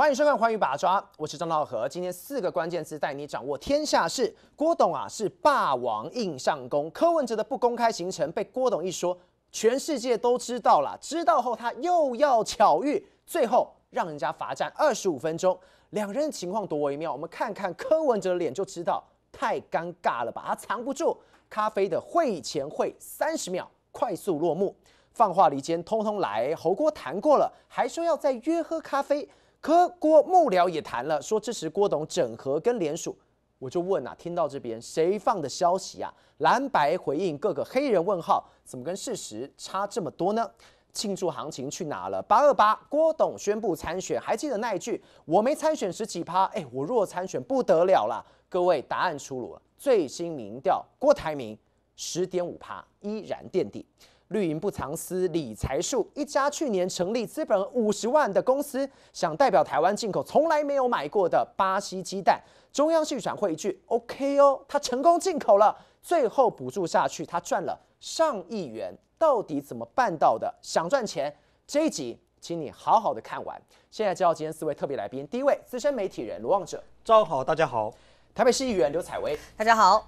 欢迎收看《欢娱把抓》，我是张兆和。今天四个关键字带你掌握天下事。郭董啊是霸王硬上弓，柯文哲的不公开行程被郭董一说，全世界都知道了。知道后他又要巧遇，最后让人家罚站二十五分钟。两人情况多微妙，我们看看柯文哲的脸就知道，太尴尬了，吧？他藏不住。咖啡的会前会三十秒快速落幕，放话离间通通来，侯郭谈过了，还说要再约喝咖啡。可郭幕僚也谈了，说支持郭董整合跟联署，我就问呐，听到这边谁放的消息啊？蓝白回应各个黑人问号，怎么跟事实差这么多呢？庆祝行情去哪了？八二八郭董宣布参选，还记得那一句我没参选十几趴，哎，我若参选不得了了。各位答案出炉了，最新民调，郭台铭十点五趴依然垫底。绿营不藏私，理财数一家去年成立资本五十万的公司，想代表台湾进口从来没有买过的巴西鸡蛋。中央戏剧会一句 OK 哦，他成功进口了，最后补助下去，他赚了上亿元，到底怎么办到的？想赚钱，这一集请你好好的看完。现在介绍今天四位特别来宾，第一位资深媒体人罗望哲，张好大家好；台北市议员刘彩薇，大家好；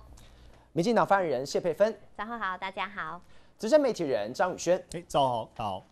民进党发言人谢佩芬，早上好大家好。资深媒体人张宇轩，哎，赵豪，好，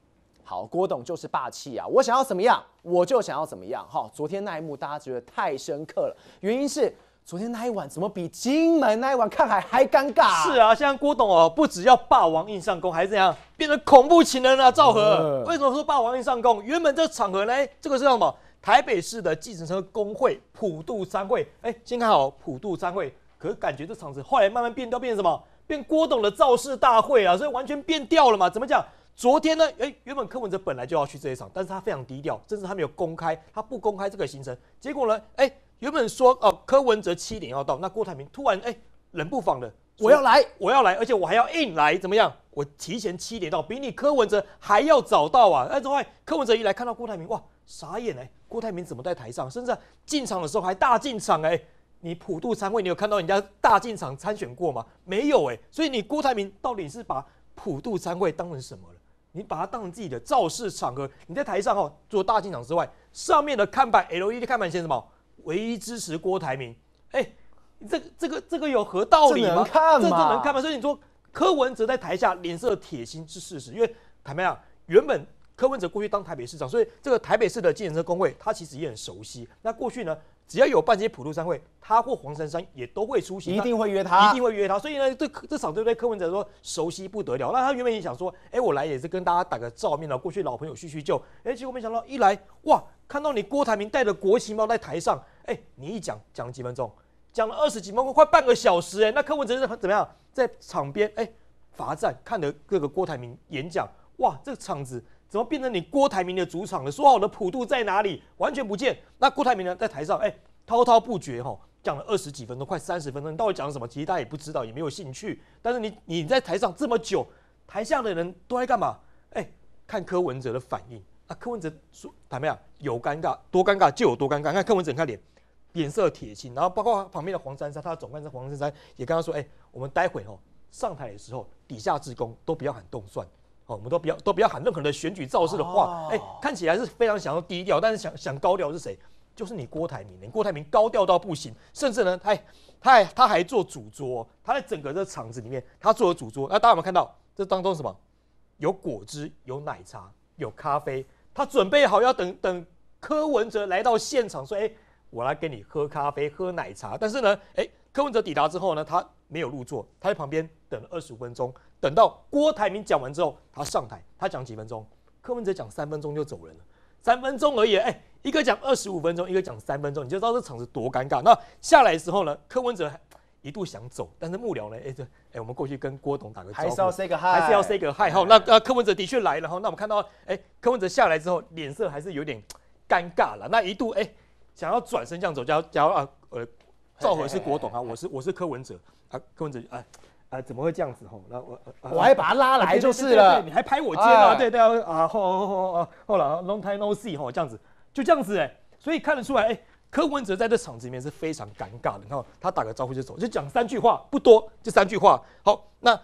好，郭董就是霸气啊！我想要怎么样，我就想要怎么样哈。昨天那一幕大家觉得太深刻了，原因是昨天那一晚怎么比金门那一晚看海还尴尬？是啊，现在郭董哦，不只要霸王硬上弓，还怎样，变成恐怖情人了？赵和为什么说霸王硬上弓？原本这场合呢，这个是什么？台北市的计程车工会普渡商会，哎，先看好普渡商会，可是感觉这场子后来慢慢变都变成什么？变郭董的造势大会啊，所以完全变调了嘛？怎么讲？昨天呢？哎，原本柯文哲本来就要去这一场，但是他非常低调，甚至他没有公开，他不公开这个行程。结果呢？哎，原本说，呃，柯文哲七点要到，那郭台铭突然哎，冷不防的，我要来，我要来，而且我还要硬来，怎么样？我提前七点到，比你柯文哲还要早到啊！哎，之外，柯文哲一来看到郭台铭，哇，傻眼哎，郭台铭怎么在台上？甚至进场的时候还大进场哎。你普渡参会，你有看到人家大进场参选过吗？没有哎，所以你郭台铭到底是把普渡参会当成什么了？你把它当成自己的造势场合？你在台上哈做大进场之外，上面的看板 L e d 看板写什么？唯一支持郭台铭。哎，这这个这个有何道理？这能看吗？这能看吗？所以你说柯文哲在台下脸色铁青是事实，因为坦白讲，原本柯文哲过去当台北市长，所以这个台北市的竞车公会他其实也很熟悉。那过去呢？只要有办这些普渡商会，他或黄珊珊也都会出席，一定会约他，一定会约他。所以呢，对这场对对柯文哲说熟悉不得了。那他原本也想说，哎，我来也是跟大家打个照面了，过去老朋友叙叙旧。哎，结果没想到一来，哇，看到你郭台铭戴着国旗帽在台上，哎，你一讲讲了几分钟，讲了二十几分钟，快半个小时，哎，那柯文哲是怎么样，在场边哎罚站，看着各个郭台铭演讲。哇，这个场子怎么变成你郭台铭的主场了？说好的普渡在哪里？完全不见。那郭台铭呢，在台上哎滔滔不绝，吼讲了二十几分钟，快三十分钟。你到底讲了什么？其实他也不知道，也没有兴趣。但是你你在台上这么久，台下的人都在干嘛？哎，看柯文哲的反应。啊，柯文哲说台面啊，有尴尬，多尴尬就有多尴尬。看柯文哲，看脸，脸色铁青。然后包括旁边的黄珊珊，他的总干事黄珊珊也跟他说，哎，我们待会吼上台的时候，底下职工都不要喊动算。我们都不要都不要喊任何的选举造势的话，哎，看起来是非常想要低调，但是想想高调是谁？就是你郭台铭，你郭台铭高调到不行，甚至呢，他还他还他还做主桌，他在整个这场子里面，他做了主桌。那大家有看到这当中什么？有果汁，有奶茶，有咖啡，他准备好要等等柯文哲来到现场，说，哎，我来跟你喝咖啡，喝奶茶。但是呢，哎，柯文哲抵达之后呢，他没有入座，他在旁边。等了二十五分钟，等到郭台铭讲完之后，他上台，他讲几分钟？柯文哲讲三分钟就走人了，三分钟而已。哎，一个讲二十五分钟，一个讲三分钟，你就知道这场子多尴尬。那下来的时候呢，柯文哲一度想走，但是幕僚呢，哎，这，哎，我们过去跟郭董打个还是要 say 个 hi，还是要 say 个 hi。好，那啊，柯文哲的确来，然哈，那我们看到，哎，柯文哲下来之后，脸色还是有点尴尬了。那一度哎，想要转身这样走，假如啊，呃，赵和是郭董啊，我是我是柯文哲啊，柯文哲哎。啊，怎么会这样子？吼，那我我还把他拉来就是了，你还拍我肩啊？对对啊，后后后后了，long time no see，吼，这样子就这样子哎，所以看得出来，哎，柯文哲在这场子里面是非常尴尬的，哈，他打个招呼就走，就讲三句话，不多，就三句话。好，那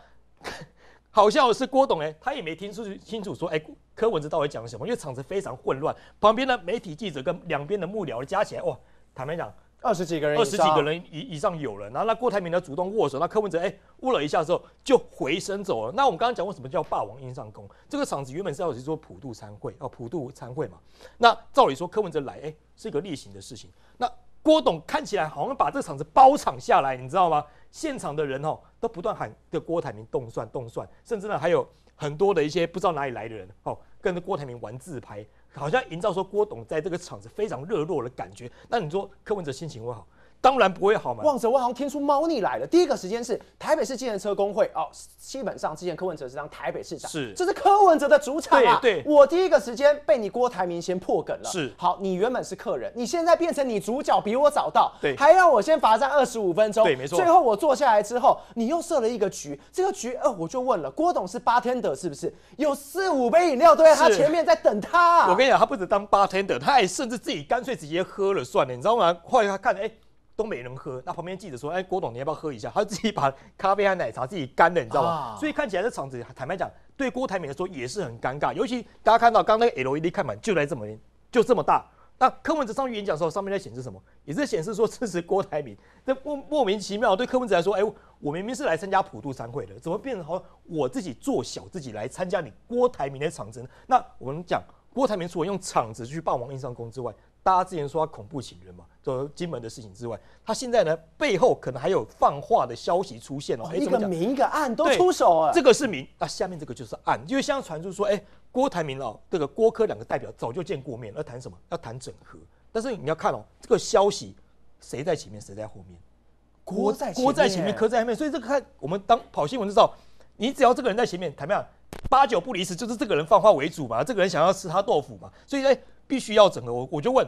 好像的是郭董，哎，他也没听出去清楚，说，哎，柯文哲到底讲了什么？因为场子非常混乱，旁边的媒体记者跟两边的幕僚加起来，哇，坦白讲。二十几个人，二十几个人以以上有了。然后那郭台铭呢主动握手，那柯文哲哎握了一下之后就回身走了。那我们刚刚讲过什么叫霸王硬上弓？这个场子原本是要去做普渡参会哦，普渡参会嘛。那照理说柯文哲来哎是一个例行的事情。那郭董看起来好像把这个场子包场下来，你知道吗？现场的人哦都不断喊这郭台铭动算动算，甚至呢还有很多的一些不知道哪里来的人哦跟着郭台铭玩自拍。好像营造说郭董在这个场子非常热络的感觉，那你说柯文哲心情会好？当然不会好嘛。望着我好像听出猫腻来了。第一个时间是台北市自程车工会哦，基本上之前柯文哲是当台北市长，是，这是柯文哲的主场啊。对我第一个时间被你郭台铭先破梗了。是。好，你原本是客人，你现在变成你主角比我早到，对，还让我先罚站二十五分钟。对，没错。最后我坐下来之后，你又设了一个局，这个局，呃，我就问了，郭董是八天的，是不是？有四五杯饮料堆在他前面在等他。我跟你讲，他不止当八天的，他还甚至自己干脆直接喝了算了。你知道吗？后来他看，哎。都没人喝，那旁边记者说：“哎，郭董，你要不要喝一下？”他自己把咖啡和奶茶自己干了，你知道吗？所以看起来这场子，坦白讲，对郭台铭来说也是很尴尬。尤其大家看到刚那个 LED 看板就在这么就这么大。那柯文哲上去演讲的时候，上面在显示什么？也在显示说支持郭台铭。那莫莫名其妙，对柯文哲来说，哎，我明明是来参加普渡忏会的，怎么变成好我自己做小自己来参加你郭台铭的场子呢？那我们讲，郭台铭除了用场子去霸王硬上弓之外，大家之前说他恐怖情人嘛。的金门的事情之外，他现在呢背后可能还有放话的消息出现哦。一个明一个暗都出手啊，这个是明，那下面这个就是暗，因为相传就是说，哎，郭台铭哦，这个郭科两个代表早就见过面，要谈什么？要谈整合。但是你要看哦，这个消息谁在前面，谁在后面？郭在郭在前面，科在后面，所以这个看我们当跑新闻的时候，你只要这个人在前面，怎么样？八九不离十，就是这个人放话为主嘛，这个人想要吃他豆腐嘛，所以哎，必须要整合。我我就问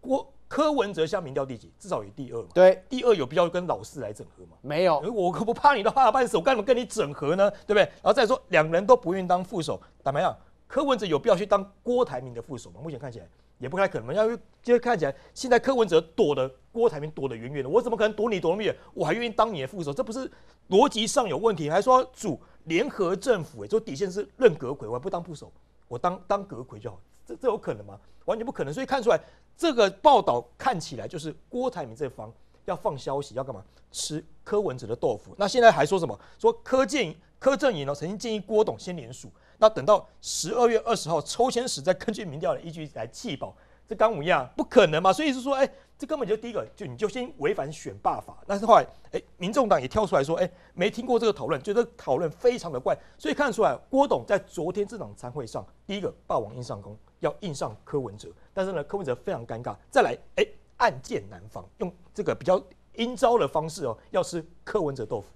郭。柯文哲现在民调第几？至少有第二嘛。对，第二有必要跟老四来整合吗？没有，我可不怕你的话半死，我干嘛跟你整合呢？对不对？然后再说，两人都不愿意当副手，怎么样？柯文哲有必要去当郭台铭的副手吗？目前看起来也不太可能。因为就实看起来，现在柯文哲躲的郭台铭躲得远远的，我怎么可能躲你躲那么远？我还愿意当你的副手，这不是逻辑上有问题？还说主联合政府，哎，就底线是认阁魁，我不当副手，我当当阁魁就好。这这有可能吗？完全不可能，所以看出来这个报道看起来就是郭台铭这方要放消息，要干嘛吃柯文哲的豆腐？那现在还说什么？说柯建柯正营呢，曾经建议郭董先联署，那等到十二月二十号抽签时，再根据民调的依据来弃保。这刚五样不可能嘛？所以是说，哎，这根本就第一个就你就先违反选罢法。但是后来，哎，民众党也跳出来说，哎，没听过这个讨论，觉得讨论非常的怪。所以看得出来，郭董在昨天这场参会上，第一个霸王硬上弓。要印上柯文哲，但是呢，柯文哲非常尴尬。再来，哎，暗箭难防，用这个比较阴招的方式哦，要吃柯文哲豆腐。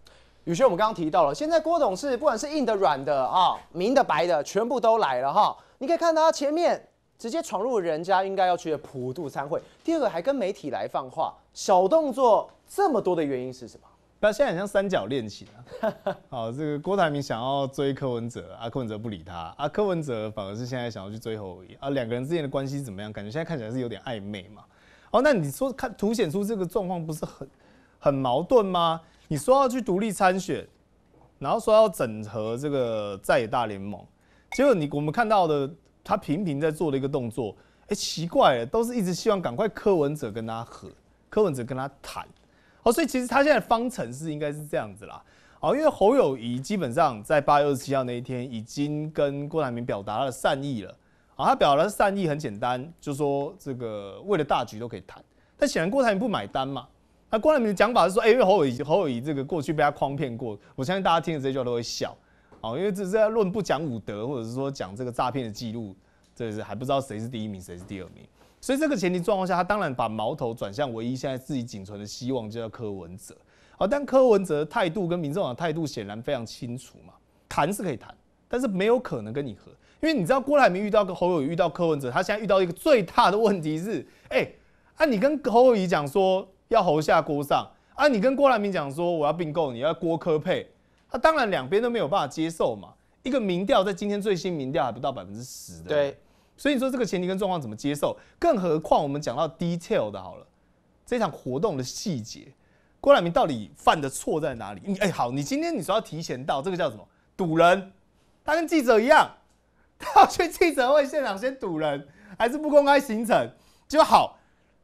雨轩，我们刚刚提到了，现在郭董是不管是硬的、软的啊，明的、白的，全部都来了哈。你可以看到他前面直接闯入人家应该要去的普渡参会，第二个还跟媒体来放话，小动作这么多的原因是什么？他现在很像三角恋情啊！好，这个郭台铭想要追柯文哲，啊，柯文哲不理他，啊，柯文哲反而是现在想要去追侯友啊，两个人之间的关系怎么样？感觉现在看起来是有点暧昧嘛。哦，那你说看凸显出这个状况不是很很矛盾吗？你说要去独立参选，然后说要整合这个在野大联盟，结果你我们看到的他频频在做的一个动作，哎，奇怪，了，都是一直希望赶快柯文哲跟他和，柯文哲跟他谈。哦，所以其实他现在方程式应该是这样子啦。哦，因为侯友谊基本上在八月二十七号那一天已经跟郭台铭表达他的善意了。啊，他表达善意很简单，就说这个为了大局都可以谈。但显然郭台铭不买单嘛。那郭台铭的讲法是说，哎，因为侯友谊侯友谊这个过去被他诓骗过，我相信大家听了这句话都会笑。哦，因为这是在论不讲武德，或者是说讲这个诈骗的记录，这是还不知道谁是第一名，谁是第二名。所以这个前提状况下，他当然把矛头转向唯一现在自己仅存的希望，就叫柯文哲。好，但柯文哲态度跟民进党的态度显然非常清楚嘛，谈是可以谈，但是没有可能跟你合，因为你知道郭台铭遇到侯友宜，遇到柯文哲，他现在遇到一个最大的问题是，哎，啊，你跟侯友宜讲说要侯下郭上，啊，你跟郭台铭讲说我要并购你要郭科配，他当然两边都没有办法接受嘛。一个民调在今天最新民调还不到百分之十的。对。所以说这个前提跟状况怎么接受？更何况我们讲到 detail 的好了，这场活动的细节，郭台铭到底犯的错在哪里？你哎好，你今天你说要提前到，这个叫什么堵人？他跟记者一样，他要去记者会现场先堵人，还是不公开行程？就好，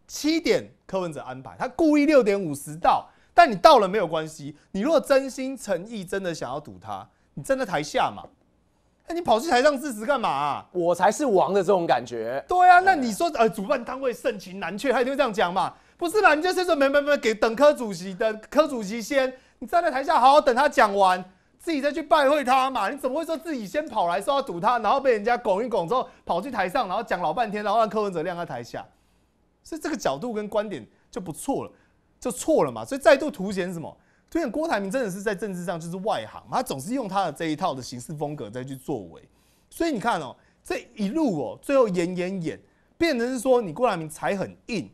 七点柯文哲安排，他故意六点五十到，但你到了没有关系，你如果真心诚意真的想要堵他，你站在台下嘛。那你跑去台上致辞干嘛？我才是王的这种感觉。对啊，那你说呃，主办单位盛情难却，他就这样讲嘛？不是啦，你就先说没没没，给等科主席，等科主席先，你站在台下好好等他讲完，自己再去拜会他嘛。你怎么会说自己先跑来说要堵他，然后被人家拱一拱之后跑去台上，然后讲老半天，然后让柯文哲晾在台下？所以这个角度跟观点就不错了，就错了嘛。所以再度凸显什么？所以郭台铭真的是在政治上就是外行他总是用他的这一套的形式风格再去作为，所以你看哦，这一路哦，最后演演演，变成是说你郭台铭才很硬，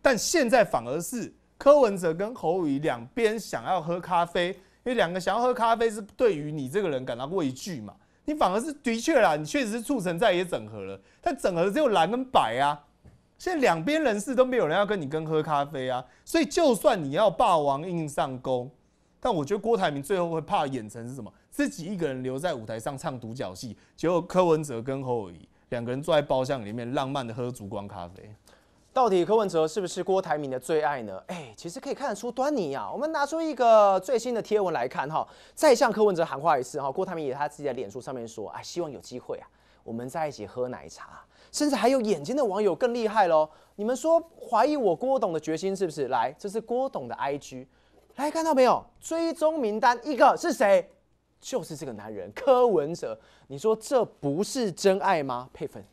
但现在反而是柯文哲跟侯友宜两边想要喝咖啡，因为两个想要喝咖啡是对于你这个人感到畏惧嘛，你反而是的确啦，你确实是促成在也整合了，但整合只有蓝跟白啊。现在两边人士都没有人要跟你跟喝咖啡啊，所以就算你要霸王硬上弓，但我觉得郭台铭最后会怕演成是什么？自己一个人留在舞台上唱独角戏，结果柯文哲跟侯友谊两个人坐在包厢里面浪漫的喝烛光咖啡。到底柯文哲是不是郭台铭的最爱呢？哎，其实可以看得出端倪啊。我们拿出一个最新的贴文来看哈，再向柯文哲喊话一次哈，郭台铭也他自己的脸书上面说啊，希望有机会啊，我们在一起喝奶茶。甚至还有眼睛的网友更厉害喽！你们说怀疑我郭董的决心是不是？来，这是郭董的 IG，来看到没有？追踪名单一个是谁？就是这个男人柯文哲。你说这不是真爱吗？配分。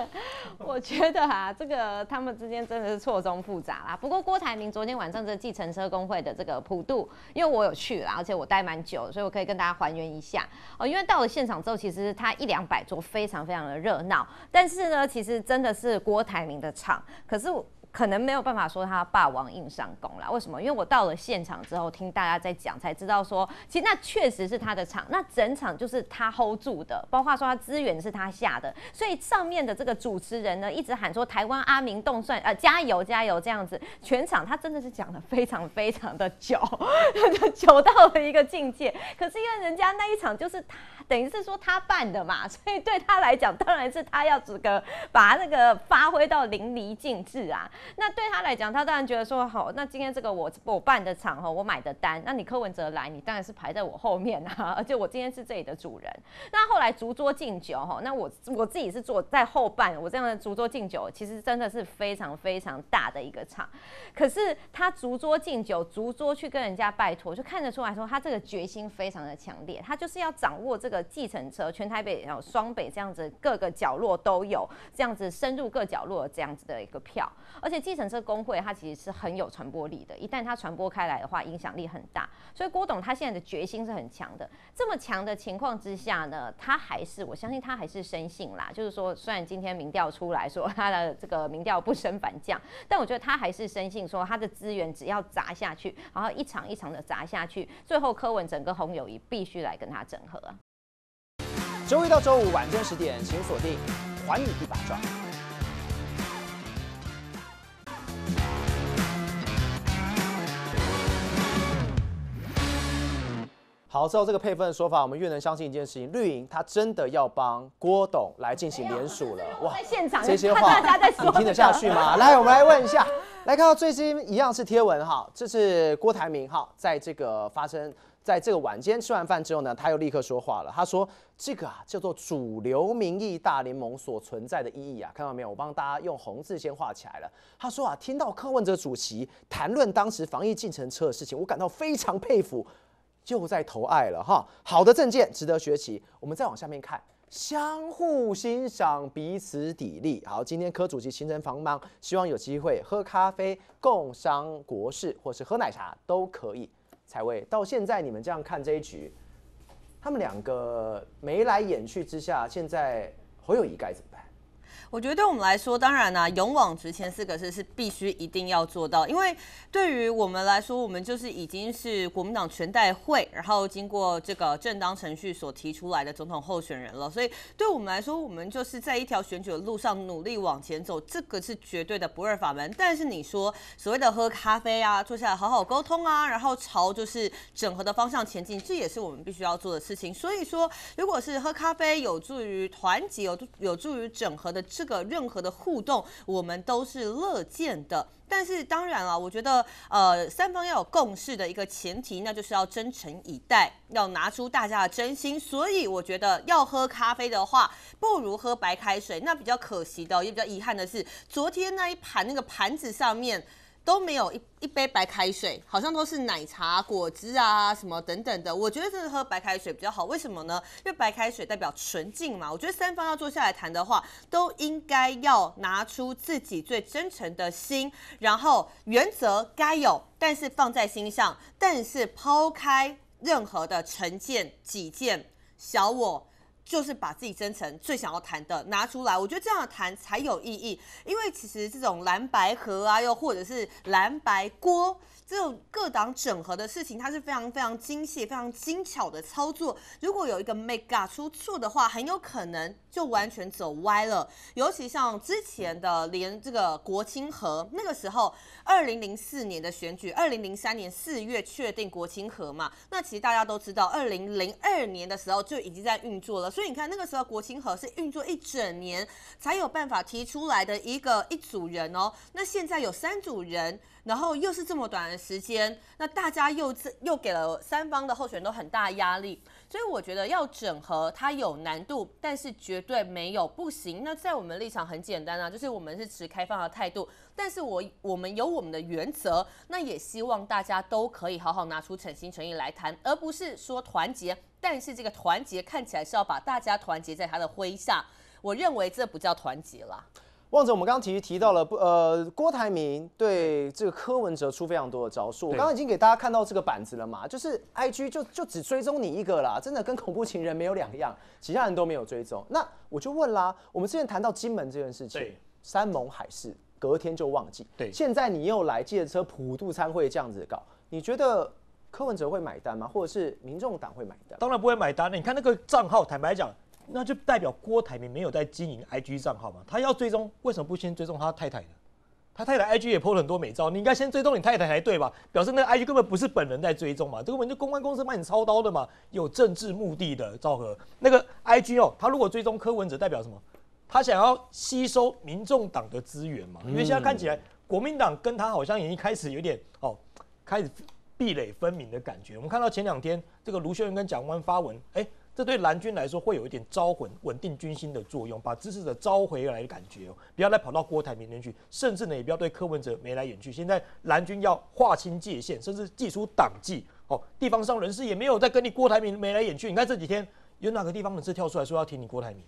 我觉得啊，这个他们之间真的是错综复杂啦。不过郭台铭昨天晚上这计程车工会的这个普渡，因为我有去啦，而且我待蛮久，所以我可以跟大家还原一下哦。因为到了现场之后，其实他一两百桌非常非常的热闹，但是呢，其实真的是郭台铭的场，可是我。可能没有办法说他霸王硬上弓啦。为什么？因为我到了现场之后，听大家在讲才知道说，其实那确实是他的场，那整场就是他 hold 住的，包括说他资源是他下的，所以上面的这个主持人呢，一直喊说台湾阿明动算，呃，加油加油这样子，全场他真的是讲的非常非常的久，久到了一个境界。可是因为人家那一场就是他，等于是说他办的嘛，所以对他来讲，当然是他要这个把那个发挥到淋漓尽致啊。那对他来讲，他当然觉得说好，那今天这个我我办的场哈，我买的单，那你柯文哲来，你当然是排在我后面啊，而且我今天是这里的主人。那后来竹桌敬酒哈，那我我自己是坐在后半，我这样的竹桌敬酒，其实真的是非常非常大的一个场。可是他竹桌敬酒，竹桌去跟人家拜托，就看得出来说他这个决心非常的强烈，他就是要掌握这个计程车，全台北然后双北这样子各个角落都有，这样子深入各角落这样子的一个票，而。而且计程车工会，它其实是很有传播力的。一旦它传播开来的话，影响力很大。所以郭董他现在的决心是很强的。这么强的情况之下呢，他还是我相信他还是深信啦。就是说，虽然今天民调出来说他的这个民调不升反降，但我觉得他还是深信说他的资源只要砸下去，然后一场一场的砸下去，最后柯文整个红友谊必须来跟他整合。周一到周五晚间十点，请锁定《还你一把抓》。好，之这个配分的说法，我们越能相信一件事情：绿营他真的要帮郭董来进行联署了。哇，这些话大家在你听得下去吗？来，我们来问一下。来看到最新一样是贴文哈，这是郭台铭哈，在这个发生在这个晚间吃完饭之后呢，他又立刻说话了。他说：“这个啊叫做主流民意大联盟所存在的意义啊，看到没有？我帮大家用红字先画起来了。”他说啊，听到柯文哲主席谈论当时防疫进程车的事情，我感到非常佩服。就在投爱了哈，好的证件值得学习。我们再往下面看，相互欣赏，彼此砥砺。好，今天柯主席行程繁忙，希望有机会喝咖啡共商国事，或是喝奶茶都可以。彩薇，到现在你们这样看这一局，他们两个眉来眼去之下，现在侯友谊该怎么？我觉得对我们来说，当然呢，勇往直前四个字是必须一定要做到。因为对于我们来说，我们就是已经是国民党全代会，然后经过这个正当程序所提出来的总统候选人了。所以对我们来说，我们就是在一条选举的路上努力往前走，这个是绝对的不二法门。但是你说所谓的喝咖啡啊，坐下来好好沟通啊，然后朝就是整合的方向前进，这也是我们必须要做的事情。所以说，如果是喝咖啡有助于团结，有有助于整合的。这个任何的互动，我们都是乐见的。但是当然了，我觉得呃，三方要有共识的一个前提，那就是要真诚以待，要拿出大家的真心。所以我觉得要喝咖啡的话，不如喝白开水。那比较可惜的，也比较遗憾的是，昨天那一盘那个盘子上面。都没有一一杯白开水，好像都是奶茶、果汁啊什么等等的。我觉得这是喝白开水比较好，为什么呢？因为白开水代表纯净嘛。我觉得三方要坐下来谈的话，都应该要拿出自己最真诚的心，然后原则该有，但是放在心上，但是抛开任何的成见、己见、小我。就是把自己真诚最想要谈的拿出来，我觉得这样谈才有意义。因为其实这种蓝白盒啊，又或者是蓝白锅。这种各党整合的事情，它是非常非常精细、非常精巧的操作。如果有一个 make up 出错的话，很有可能就完全走歪了。尤其像之前的连这个国清河，那个时候二零零四年的选举，二零零三年四月确定国清河嘛，那其实大家都知道，二零零二年的时候就已经在运作了。所以你看，那个时候国清河是运作一整年才有办法提出来的一个一组人哦。那现在有三组人。然后又是这么短的时间，那大家又又给了三方的候选都很大压力，所以我觉得要整合它有难度，但是绝对没有不行。那在我们立场很简单啊，就是我们是持开放的态度，但是我我们有我们的原则，那也希望大家都可以好好拿出诚心诚意来谈，而不是说团结。但是这个团结看起来是要把大家团结在他的麾下，我认为这不叫团结了。望着我们刚刚提提到了不呃郭台铭对这个柯文哲出非常多的招数，我刚刚已经给大家看到这个板子了嘛，就是 I G 就就只追踪你一个啦，真的跟恐怖情人没有两样，其他人都没有追踪。那我就问啦，我们之前谈到金门这件事情，山盟海誓隔天就忘记，对，现在你又来借车普渡参会这样子搞，你觉得柯文哲会买单吗？或者是民众党会买单？当然不会买单。你看那个账号，坦白讲。那就代表郭台铭没有在经营 IG 账号嘛？他要追踪，为什么不先追踪他太太呢？他太太 IG 也 PO 了很多美照，你应该先追踪你太太才对吧？表示那个 IG 根本不是本人在追踪嘛，这个就公关公司帮你操刀的嘛，有政治目的的。赵和那个 IG 哦，他如果追踪柯文哲，代表什么？他想要吸收民众党的资源嘛？因为现在看起来国民党跟他好像已经开始有点哦，开始壁垒分明的感觉。我们看到前两天这个卢秀媛跟蒋万发文，哎。这对蓝军来说会有一点招魂、稳定军心的作用，把支持者招回来的感觉哦，不要再跑到郭台铭那去，甚至呢，也不要对柯文哲眉来眼去。现在蓝军要划清界限，甚至祭出党纪哦，地方上人士也没有在跟你郭台铭眉来眼去。你看这几天有哪个地方人士跳出来说要挺你郭台铭，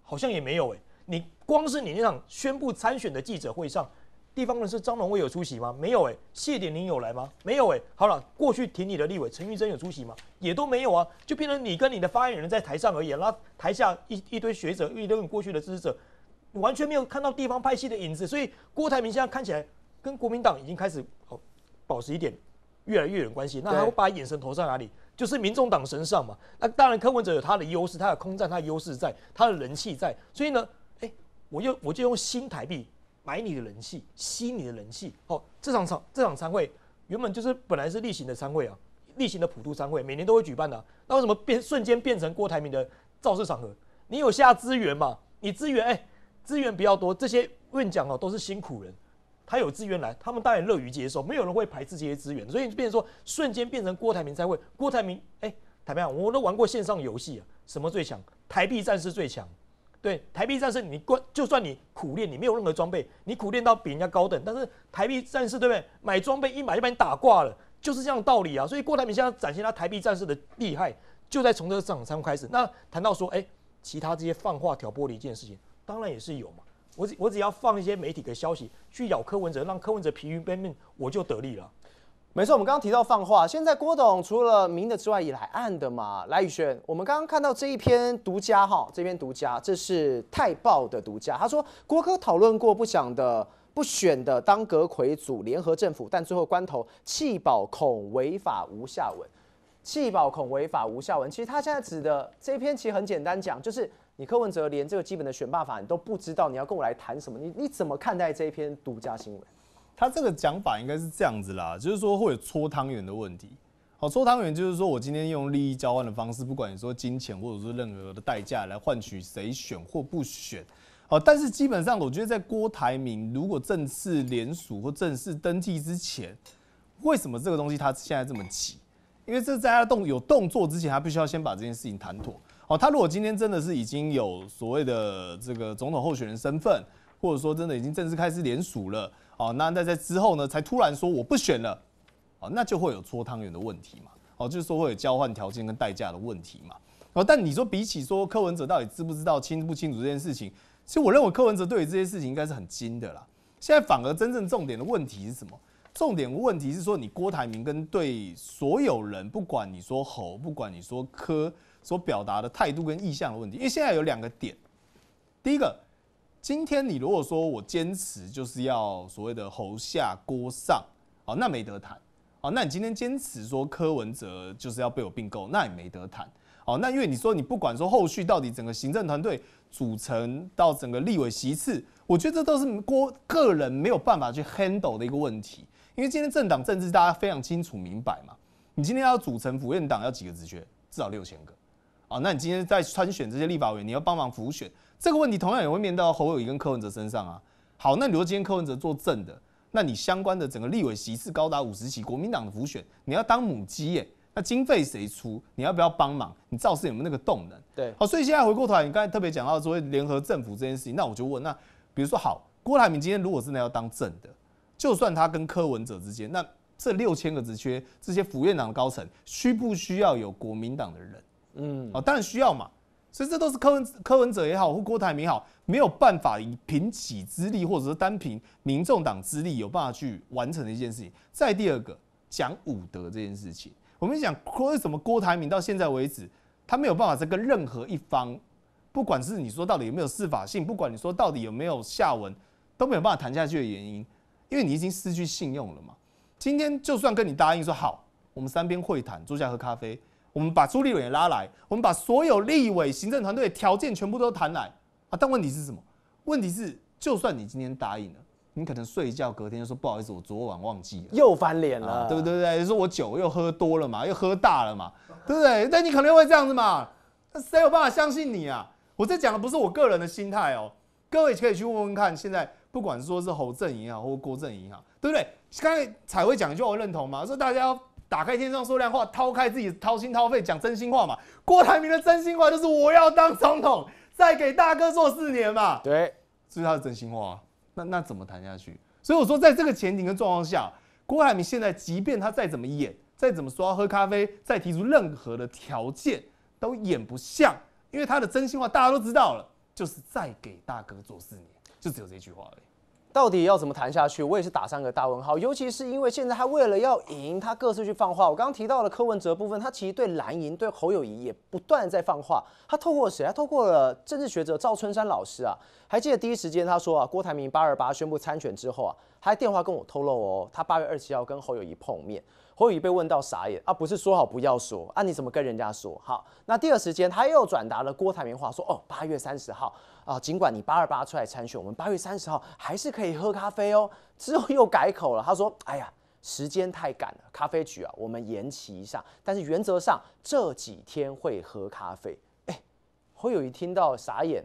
好像也没有哎，你光是你那场宣布参选的记者会上。地方人士张荣威有出席吗？没有哎。谢点玲有来吗？没有哎。好了，过去挺你的立委陈玉珍有出席吗？也都没有啊，就变成你跟你的发言人在台上而已，那台下一一堆学者一堆你过去的支持者，完全没有看到地方派系的影子。所以郭台铭现在看起来跟国民党已经开始哦保持一点越来越远关系。那他会把眼神投在哪里？就是民众党身上嘛。那当然柯文哲有他的优势，他的空战他的优势在，他的人气在。所以呢，哎，我就我就用新台币。买你的人气，吸你的人气。好，这场场这场参会原本就是本来是例行的参会啊，例行的普渡参会，每年都会举办的。那为什么变瞬间变成郭台铭的造势场合？你有下资源嘛？你资源哎，资源比较多，这些院讲哦都是辛苦人，他有资源来，他们当然乐于接受，没有人会排斥这些资源，所以就变成说瞬间变成郭台铭参会。郭台铭哎，台妹我都玩过线上游戏啊，什么最强？台币战士最强。对，台币战士，你关就算你苦练，你没有任何装备，你苦练到比人家高等，但是台币战士，对不对？买装备一买就把你打挂了，就是这样道理啊。所以郭台铭现在展现他台币战士的厉害，就在从这个上场参开始。那谈到说，哎，其他这些放话挑拨的一件事情，当然也是有嘛。我只我只要放一些媒体的消息去咬柯文哲，让柯文哲疲于奔命，我就得利了。没错，我们刚刚提到放话。现在郭董除了明的之外，也来暗的嘛。来宇轩，我们刚刚看到这一篇独家哈，这篇独家，这是泰报的独家。他说郭科讨论过不想的不选的当阁魁组联合政府，但最后关头弃保恐违法无下文。弃保恐违法无下文。其实他现在指的这篇其实很简单讲，就是你柯文哲连这个基本的选罢法你都不知道，你要跟我来谈什么？你你怎么看待这一篇独家新闻？他这个讲法应该是这样子啦，就是说会有搓汤圆的问题。好，搓汤圆就是说我今天用利益交换的方式，不管你说金钱或者是任何的代价来换取谁选或不选。好，但是基本上我觉得在郭台铭如果正式联署或正式登记之前，为什么这个东西他现在这么急？因为这在他动有动作之前，他必须要先把这件事情谈妥。哦，他如果今天真的是已经有所谓的这个总统候选人身份。或者说真的已经正式开始联署了，哦，那那在之后呢，才突然说我不选了，哦，那就会有搓汤圆的问题嘛，哦，就是说会有交换条件跟代价的问题嘛，哦，但你说比起说柯文哲到底知不知道清不清楚这件事情，其实我认为柯文哲对于这件事情应该是很精的啦。现在反而真正重点的问题是什么？重点问题是说你郭台铭跟对所有人，不管你说侯，不管你说柯，所表达的态度跟意向的问题，因为现在有两个点，第一个。今天你如果说我坚持就是要所谓的侯下锅上，哦，那没得谈，哦，那你今天坚持说柯文哲就是要被我并购，那也没得谈，哦，那因为你说你不管说后续到底整个行政团队组成到整个立委席次，我觉得这都是郭个人没有办法去 handle 的一个问题，因为今天政党政治大家非常清楚明白嘛，你今天要组成府院党要几个职缺，至少六千个，哦，那你今天在参选这些立法委员，你要帮忙辅选。这个问题同样也会面到侯友谊跟柯文哲身上啊。好，那你说今天柯文哲做正的，那你相关的整个立委席次高达五十席，国民党的浮选，你要当母鸡耶？那经费谁出？你要不要帮忙？你造势有没有那个动能？对，好，所以现在回过头来，你刚才特别讲到说联合政府这件事情，那我就问，那比如说好，郭台铭今天如果真的要当正的，就算他跟柯文哲之间，那这六千个职缺，这些府院长的高层，需不需要有国民党的人？嗯，哦，当然需要嘛。所以这都是柯文柯文哲也好，或郭台铭好，没有办法以平起之力，或者是单凭民众党之力，有办法去完成的一件事情。再第二个，讲武德这件事情，我们讲为什么郭台铭到现在为止，他没有办法再跟任何一方，不管是你说到底有没有司法性，不管你说到底有没有下文，都没有办法谈下去的原因，因为你已经失去信用了嘛。今天就算跟你答应说好，我们三边会谈，坐下喝咖啡。我们把朱立伦也拉来，我们把所有立委行政团队条件全部都谈来啊！但问题是什么？问题是，就算你今天答应了，你可能睡觉隔天就说不好意思，我昨晚忘记了，又翻脸了，对不对？对不说我酒又喝多了嘛，又喝大了嘛，对不对？那你可能会这样子嘛？谁有办法相信你啊？我这讲的不是我个人的心态哦，各位可以去问问看，现在不管说是侯正银也好，或郭正银也好，对不对？刚才彩薇讲一句我认同吗？说大家要。打开天窗说亮话，掏开自己掏心掏肺讲真心话嘛。郭台铭的真心话就是我要当总统，再给大哥做四年嘛。对，这是他的真心话。那那怎么谈下去？所以我说，在这个前提跟状况下，郭台铭现在即便他再怎么演，再怎么说喝咖啡，再提出任何的条件，都演不像，因为他的真心话大家都知道了，就是再给大哥做四年，就只有这句话而已。到底要怎么谈下去？我也是打三个大问号。尤其是因为现在他为了要赢，他各自去放话。我刚刚提到的柯文哲部分，他其实对蓝营、对侯友谊也不断在放话。他透过谁？他透过了政治学者赵春山老师啊。还记得第一时间他说啊，郭台铭八二八宣布参选之后啊，还电话跟我透露哦，他八月二七号跟侯友谊碰面。侯友谊被问到傻眼啊，不是说好不要说啊？你怎么跟人家说？好，那第二时间他又转达了郭台铭话，说哦，八月三十号。啊，尽管你八二八出来参选，我们八月三十号还是可以喝咖啡哦。之后又改口了，他说：“哎呀，时间太赶了，咖啡局啊，我们延期一下。但是原则上这几天会喝咖啡。”哎，会有一听到傻眼。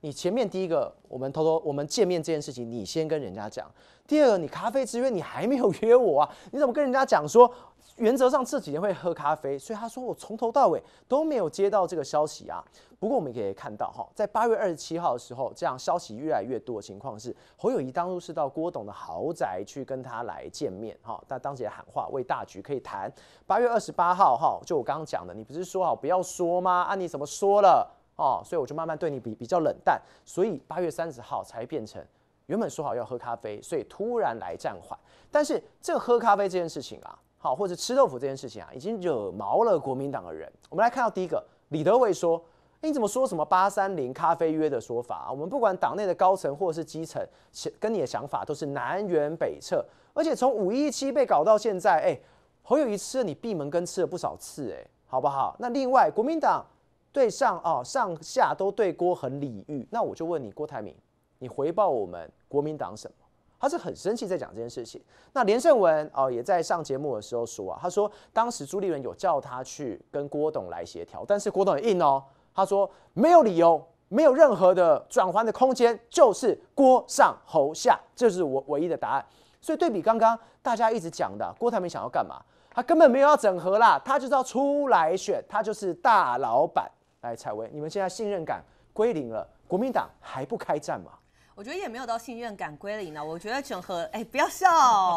你前面第一个，我们偷偷我们见面这件事情，你先跟人家讲。第二个，你咖啡之约你还没有约我啊？你怎么跟人家讲说？原则上这几天会喝咖啡，所以他说我从头到尾都没有接到这个消息啊。不过我们也可以看到哈，在八月二十七号的时候，这样消息越来越多的情况是，侯友谊当初是到郭董的豪宅去跟他来见面哈。他当时也喊话，为大局可以谈。八月二十八号哈，就我刚刚讲的，你不是说好不要说吗？啊，你怎么说了哦？所以我就慢慢对你比比较冷淡。所以八月三十号才变成原本说好要喝咖啡，所以突然来暂缓。但是这喝咖啡这件事情啊。好，或者吃豆腐这件事情啊，已经惹毛了国民党的人。我们来看到第一个，李德伟说：“你怎么说什么八三零咖啡约的说法啊？我们不管党内的高层或者是基层，想跟你的想法都是南辕北辙。而且从五一七被搞到现在，哎，侯友谊吃你闭门羹吃了不少次，哎，好不好？那另外，国民党对上啊上下都对郭很礼遇，那我就问你，郭台铭，你回报我们国民党什么？”他是很生气在讲这件事情。那连胜文哦，也在上节目的时候说啊，他说当时朱立伦有叫他去跟郭董来协调，但是郭董很硬哦，他说没有理由，没有任何的转换的空间，就是锅上侯下，这是我唯一的答案。所以对比刚刚大家一直讲的郭台铭想要干嘛？他根本没有要整合啦，他就是要出来选，他就是大老板。来，采薇，你们现在信任感归零了，国民党还不开战吗？我觉得也没有到信任感归零呢。我觉得整合，哎，不要笑。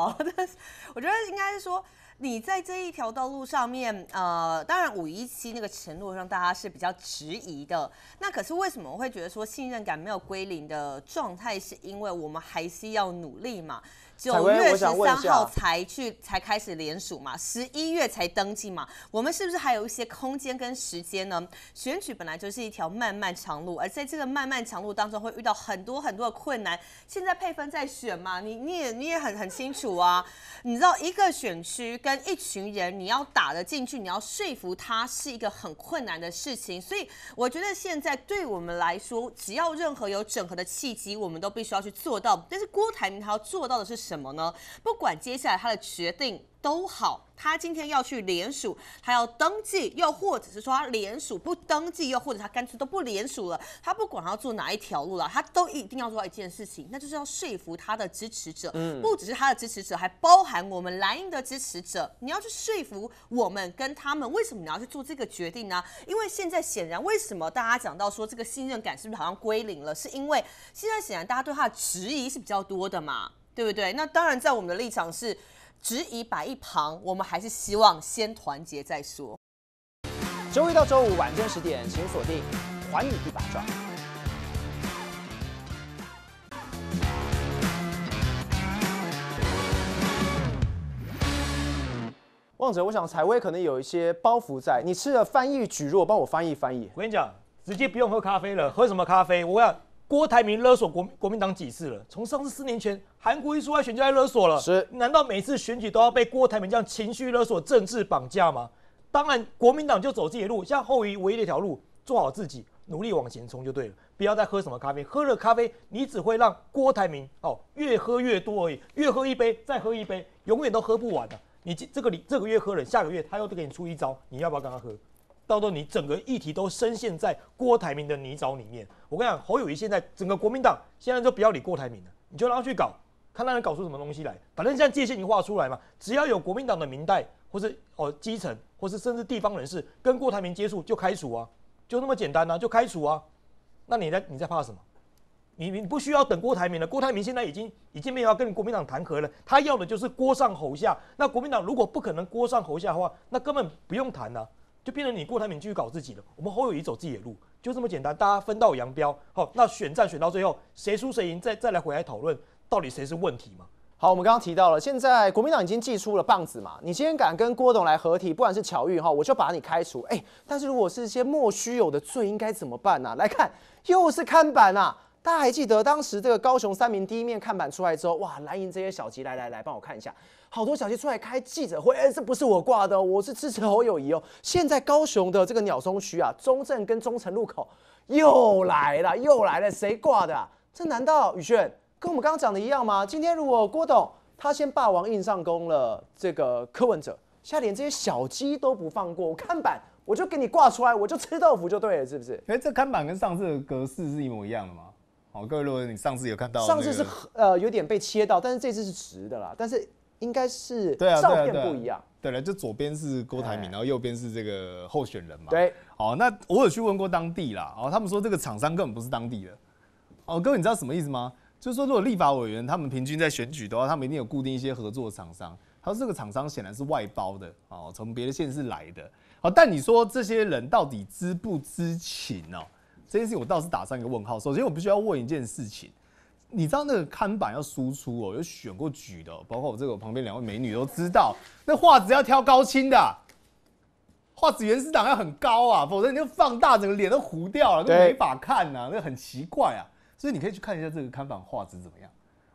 我觉得应该是说你在这一条道路上面，呃，当然五一期那个承诺让大家是比较质疑的。那可是为什么我会觉得说信任感没有归零的状态，是因为我们还是要努力嘛？九月十三号才去，才开始联署嘛，十一月才登记嘛，我们是不是还有一些空间跟时间呢？选举本来就是一条漫漫长路，而在这个漫漫长路当中，会遇到很多很多的困难。现在配分在选嘛，你你也你也很很清楚啊，你知道一个选区跟一群人，你要打得进去，你要说服他，是一个很困难的事情。所以我觉得现在对我们来说，只要任何有整合的契机，我们都必须要去做到。但是郭台铭他要做到的是。什么呢？不管接下来他的决定都好，他今天要去联署，他要登记，又或者是说他联署不登记，又或者他干脆都不联署了，他不管要做哪一条路了，他都一定要做到一件事情，那就是要说服他的支持者，不只是他的支持者，还包含我们蓝营的支持者。你要去说服我们跟他们，为什么你要去做这个决定呢？因为现在显然，为什么大家讲到说这个信任感是不是好像归零了？是因为现在显然大家对他的质疑是比较多的嘛？对不对？那当然，在我们的立场是，只以摆一旁。我们还是希望先团结再说。周一到周五晚间十点，请锁定《还你一百抓》。望者，我想采薇可能有一些包袱在。你吃了翻译举弱，帮我翻译翻译，我跟你讲，直接不用喝咖啡了，喝什么咖啡？我要郭台铭勒索国国民党几次了？从上次四年前，韩国一出来选举勒索了。是，难道每次选举都要被郭台铭这样情绪勒索、政治绑架吗？当然，国民党就走己的路，像后移唯一的一条路，做好自己，努力往前冲就对了。不要再喝什么咖啡，喝了咖啡你只会让郭台铭哦越喝越多而已，越喝一杯再喝一杯，永远都喝不完的。你今这个礼这个月喝了，下个月他又给你出一招，你要不要跟他喝？到时候你整个议题都深陷在郭台铭的泥沼里面。我跟你讲，侯友谊现在整个国民党现在就不要理郭台铭了，你就让他去搞，看他能搞出什么东西来。反正现在界已经画出来嘛，只要有国民党的明代，或是哦基层，或是甚至地方人士跟郭台铭接触，就开除啊，就那么简单呐，就开除啊。那你在你在怕什么？你你不需要等郭台铭了。郭台铭现在已经已经没有要跟国民党谈和了，他要的就是锅上侯下。那国民党如果不可能锅上侯下的话，那根本不用谈啊。就变成你郭台铭继续搞自己了，我们侯友谊走自己的路，就这么简单，大家分道扬镳。好，那选战选到最后，谁输谁赢，再再来回来讨论到底谁是问题嘛。好，我们刚刚提到了，现在国民党已经祭出了棒子嘛，你今天敢跟郭董来合体，不管是巧遇哈，我就把你开除。哎，但是如果是一些莫须有的罪，应该怎么办呢？来看，又是看板啊，大家还记得当时这个高雄三民第一面看板出来之后，哇，蓝营这些小吉，来来来，帮我看一下。好多小鸡出来开记者会，哎，这不是我挂的，我是支持侯友谊哦。现在高雄的这个鸟松区啊，中正跟中城路口又来了，又来了，谁挂的？啊？这难道宇轩跟我们刚刚讲的一样吗？今天如果郭董他先霸王硬上弓了，这个柯文哲，下连这些小鸡都不放过。我看板我就给你挂出来，我就吃豆腐就对了，是不是？哎，这看板跟上次的格式是一模一样的吗？好，各位，如果你上次有看到，上次是呃有点被切到，但是这次是直的啦，但是。应该是照片不一样。对了，就左边是郭台铭，然后右边是这个候选人嘛。对，哦，那我有去问过当地啦，哦，他们说这个厂商根本不是当地的。哦，各位你知道什么意思吗？就是说如果立法委员他们平均在选举的话，他们一定有固定一些合作厂商。他说这个厂商显然是外包的，哦，从别的县市来的。好，但你说这些人到底知不知情呢？这件事情我倒是打上一个问号。首先我必须要问一件事情。你知道那个看板要输出哦，有选过举的，包括我这个旁边两位美女都知道，那画质要挑高清的，画质原始档要很高啊，否则你就放大整个脸都糊掉了，都没法看呐，那很奇怪啊。所以你可以去看一下这个看板画质怎么样，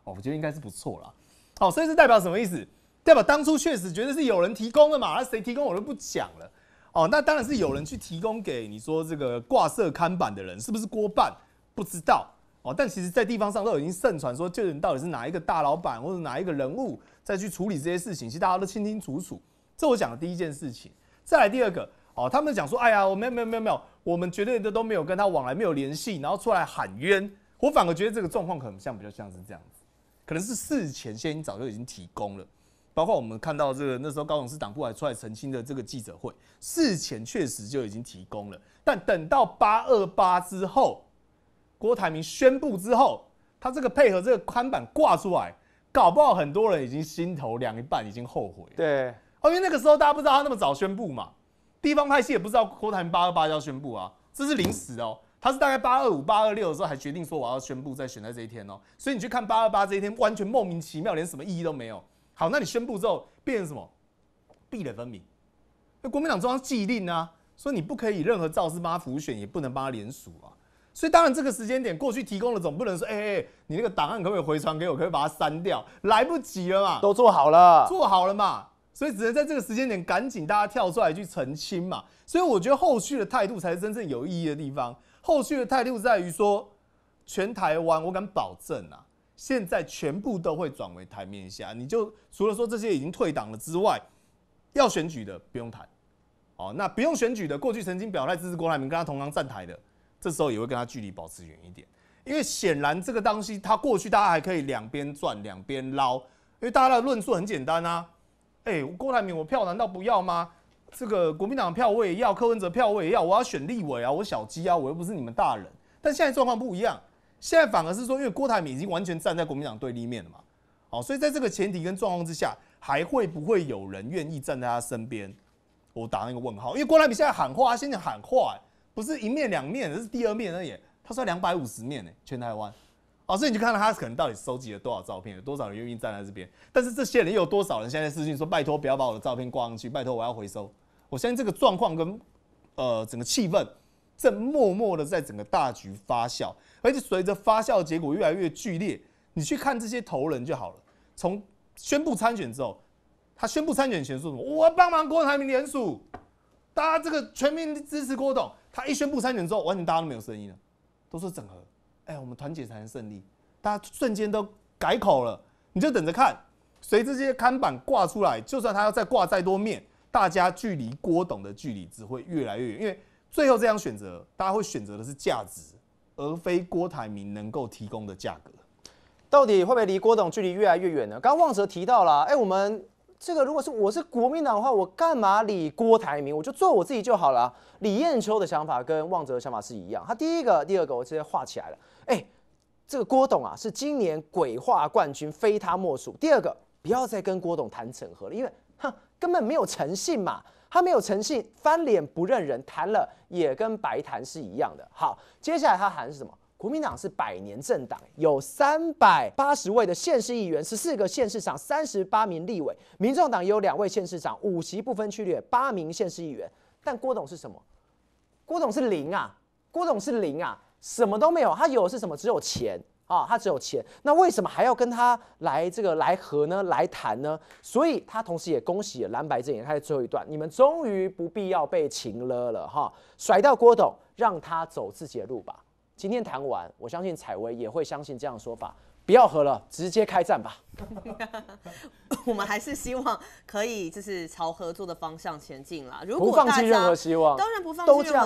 哦，我觉得应该是不错啦。好，所以是代表什么意思？代表当初确实觉得是有人提供的嘛，那谁提供我就不讲了。哦，那当然是有人去提供给你说这个挂色看板的人，是不是郭半？不知道。哦，但其实，在地方上都已经盛传说，这人到底是哪一个大老板或者哪一个人物在去处理这些事情，其实大家都清清楚楚。这我讲的第一件事情，再来第二个，哦，他们讲说，哎呀，我没有没有没有没有，我们绝对的都没有跟他往来，没有联系，然后出来喊冤。我反而觉得这个状况可能像比较像是这样子，可能是事前先早就已经提供了，包括我们看到这个那时候高雄市党部还出来澄清的这个记者会，事前确实就已经提供了，但等到八二八之后。郭台铭宣布之后，他这个配合这个宽板挂出来，搞不好很多人已经心头凉一半已经后悔。对，因为那个时候大家不知道他那么早宣布嘛，地方派系也不知道郭台铭八二八就要宣布啊，这是临时哦。他是大概八二五、八二六的时候还决定说我要宣布，在选在这一天哦。所以你去看八二八这一天，完全莫名其妙，连什么意义都没有。好，那你宣布之后变成什么？壁垒分明。那国民党中央既令啊，说你不可以任何赵四八浮选，也不能帮他联署啊。所以当然，这个时间点过去提供了，总不能说，哎哎，你那个档案可不可以回传给我？可不可以把它删掉？来不及了嘛，都做好了，做好了嘛，所以只能在这个时间点赶紧大家跳出来去澄清嘛。所以我觉得后续的态度才是真正有意义的地方。后续的态度在于说，全台湾我敢保证啊，现在全部都会转为台面下。你就除了说这些已经退党了之外，要选举的不用谈，哦，那不用选举的，过去曾经表态支持郭台铭跟他同行站台的。这时候也会跟他距离保持远一点，因为显然这个东西他过去大家还可以两边转两边捞，因为大家的论述很简单啊，哎，郭台铭我票难道不要吗？这个国民党票我也要，柯文哲票我也要，我要选立委啊，我小鸡啊，我又不是你们大人。但现在状况不一样，现在反而是说，因为郭台铭已经完全站在国民党对立面了嘛，好，所以在这个前提跟状况之下，还会不会有人愿意站在他身边？我打那个问号，因为郭台铭现在喊话，他现在喊话。不是一面两面，这是第二面而已。他说两百五十面呢，全台湾。哦，所以你就看到他可能到底收集了多少照片，有多少人愿意站在这边。但是这些人又有多少人现在私信说拜托不要把我的照片挂上去，拜托我要回收。我相信这个状况跟呃整个气氛正默默的在整个大局发酵，而且随着发酵的结果越来越剧烈，你去看这些头人就好了。从宣布参选之后，他宣布参选前说什么？我要帮忙郭台铭联署。大家这个全民支持郭董，他一宣布三点之后，完全大家都没有声音了，都说整合，哎，我们团结才能胜利，大家瞬间都改口了，你就等着看，随着这些看板挂出来，就算他要再挂再多面，大家距离郭董的距离只会越来越远，因为最后这样选择，大家会选择的是价值，而非郭台铭能够提供的价格，到底会不会离郭董距离越来越远呢？刚刚旺哲提到了，哎，我们。这个如果是我是国民党的话，我干嘛理郭台铭？我就做我自己就好了。李彦秋的想法跟旺哲的想法是一样。他第一个、第二个，我直接画起来了。哎，这个郭董啊，是今年鬼话冠军，非他莫属。第二个，不要再跟郭董谈整合了，因为哼，根本没有诚信嘛。他没有诚信，翻脸不认人，谈了也跟白谈是一样的。好，接下来他谈是什么？国民党是百年政党，有三百八十位的县市议员，十四个县市长，三十八名立委。民众党也有两位县市长，五席不分区，略八名县市议员。但郭董是什么？郭董是零啊！郭董是零啊！什么都没有。他有的是什么？只有钱啊！他只有钱。那为什么还要跟他来这个来和呢？来谈呢？所以他同时也恭喜蓝白阵营。他在最后一段，你们终于不必要被情勒了哈！甩掉郭董，让他走自己的路吧。今天谈完，我相信采薇也会相信这样的说法，不要和了，直接开战吧。我们还是希望可以就是朝合作的方向前进啦。如果大家当然不放弃任何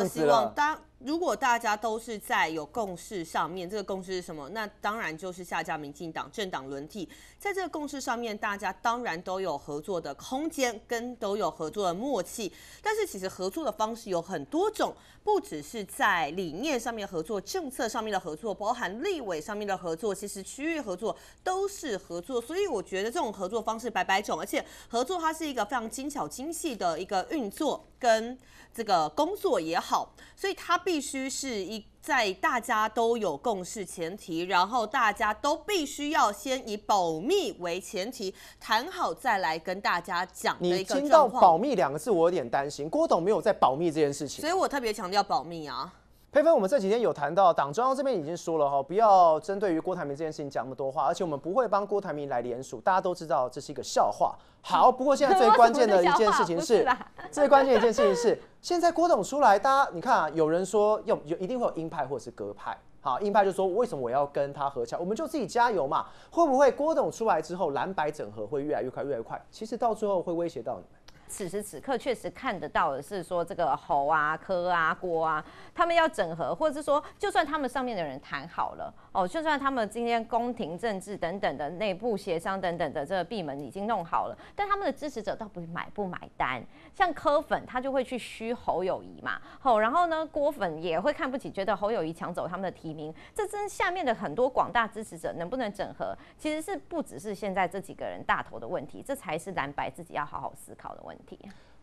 希望，当如果大家都是在有共识上面，这个共识是什么？那当然就是下架民进党政党轮替。在这个共识上面，大家当然都有合作的空间，跟都有合作的默契。但是其实合作的方式有很多种，不只是在理念上面合作，政策上面的合作，包含立委上面的合作，其实区域合作都是合作。所以我觉得这种合作方式百百种，而且合作它是一个非常精巧精细的一个运作。跟这个工作也好，所以它必须是一在大家都有共识前提，然后大家都必须要先以保密为前提谈好，再来跟大家讲。你听到保密两个字，我有点担心。郭董没有在保密这件事情，所以我特别强调保密啊。佩芬，我们这几天有谈到，党中央这边已经说了哈，不要针对于郭台铭这件事情讲那么多话，而且我们不会帮郭台铭来联署，大家都知道这是一个笑话。好，不过现在最关键的一件事情是，最关键一件事情是，现在郭董出来，大家你看啊，有人说有有一定会有鹰派或者是鸽派，好，鹰派就说为什么我要跟他合起来，我们就自己加油嘛。会不会郭董出来之后，蓝白整合会越来越快，越来越快？其实到最后会威胁到你们。此时此刻确实看得到的是说这个侯啊、柯啊、郭啊，他们要整合，或者是说就算他们上面的人谈好了哦，就算他们今天宫廷政治等等的内部协商等等的这个闭门已经弄好了，但他们的支持者到底买不买单，像柯粉他就会去嘘侯友谊嘛，吼，然后呢郭粉也会看不起，觉得侯友谊抢走他们的提名，这真下面的很多广大支持者能不能整合，其实是不只是现在这几个人大头的问题，这才是蓝白自己要好好思考的问题。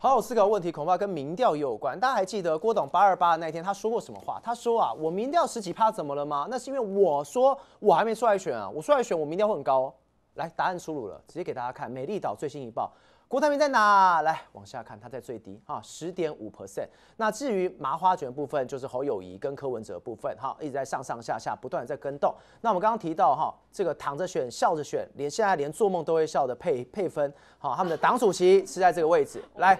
好，思考问题恐怕跟民调有关。大家还记得郭董八二八的那天，他说过什么话？他说啊，我民调十几趴，怎么了吗？那是因为我说我还没出来选啊，我出来选，我民调会很高。来，答案出炉了，直接给大家看。美丽岛最新一报，国台民在哪？来，往下看，它在最低哈，十点五 percent。那至于麻花卷部分，就是侯友谊跟柯文哲部分，哈，一直在上上下下，不断在跟动。那我们刚刚提到哈，这个躺着选笑着选，连现在连做梦都会笑的配配分，好，他们的党主席是在这个位置。来，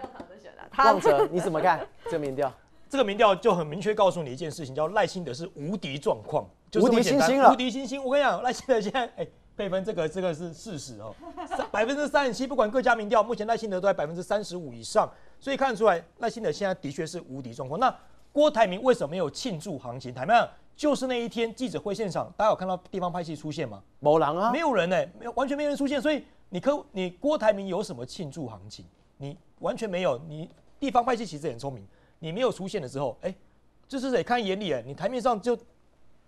躺着选哲，你怎么看这个民调？这个民调就很明确告诉你一件事情，叫赖幸德是无敌状况，无敌星星了，无敌星星。我跟你讲，赖幸德现在，哎。配分这个这个是事实哦，百分之三十七，不管各家民调，目前赖幸德都在百分之三十五以上，所以看得出来，赖幸德现在的确是无敌状况。那郭台铭为什么没有庆祝行情？台面上就是那一天记者会现场，大家有看到地方派系出现吗？某狼啊，没有人哎，完全没有人出现，所以你可你郭台铭有什么庆祝行情？你完全没有，你地方派系其实很聪明，你没有出现的时候，哎，就是得看眼里哎，你台面上就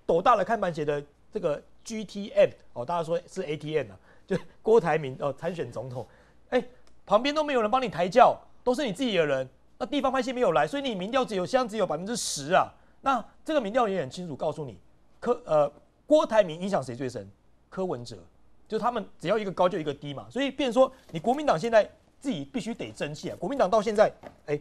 抖大了看板写的这个。G T m 哦，大家说是 A T m 啊，就郭台铭哦参选总统，哎，旁边都没有人帮你抬轿，都是你自己的人，那地方派系没有来，所以你民调只有箱只有百分之十啊。那这个民调也很清楚告诉你，柯呃郭台铭影响谁最深？柯文哲，就他们只要一个高就一个低嘛，所以变说你国民党现在自己必须得争气啊。国民党到现在，哎，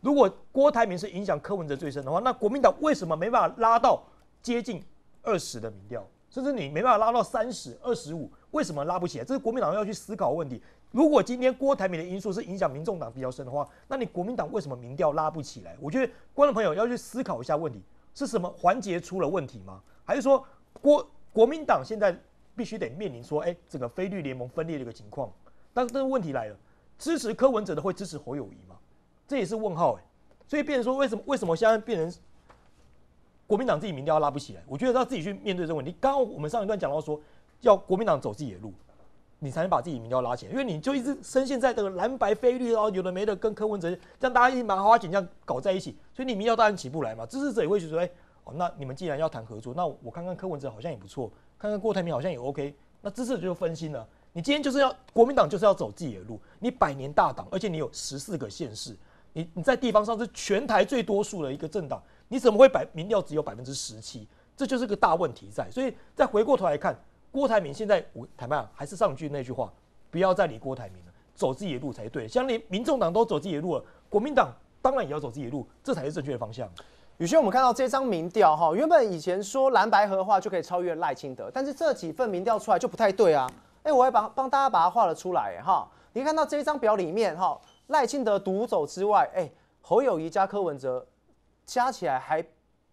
如果郭台铭是影响柯文哲最深的话，那国民党为什么没办法拉到接近二十的民调？甚至你没办法拉到三十二十五，为什么拉不起来？这是国民党要去思考问题。如果今天郭台铭的因素是影响民众党比较深的话，那你国民党为什么民调拉不起来？我觉得观众朋友要去思考一下问题，是什么环节出了问题吗？还是说国国民党现在必须得面临说，哎，整个非绿联盟分裂的一个情况？但是问题来了，支持柯文哲的会支持侯友谊吗？这也是问号哎。所以变成说为什么为什么现在变成国民党自己民调拉不起来，我觉得要自己去面对这个问题。刚刚我们上一段讲到说，要国民党走自己的路，你才能把自己民调拉起来。因为你就一直深陷在个蓝白非绿哦，有的没的，跟柯文哲这样大家一麻花卷这样搞在一起，所以你民调当然起不来嘛。支持者也会得，哎，哦，那你们既然要谈合作，那我看看柯文哲好像也不错，看看郭台铭好像也 OK。那支持者就分心了。你今天就是要国民党就是要走自己的路，你百年大党，而且你有十四个县市，你你在地方上是全台最多数的一个政党。你怎么会百民调只有百分之十七？这就是个大问题在。所以再回过头来看，郭台铭现在我坦白啊，还是上句那句话，不要再理郭台铭了，走自己的路才对。像连民众党都走自己的路了，国民党当然也要走自己的路，这才是正确的方向。有些我们看到这张民调哈，原本以前说蓝白合话就可以超越赖清德，但是这几份民调出来就不太对啊。哎，我还帮帮大家把它画了出来哈。你看到这张表里面哈，赖清德独走之外，哎，侯友谊加柯文哲。加起来还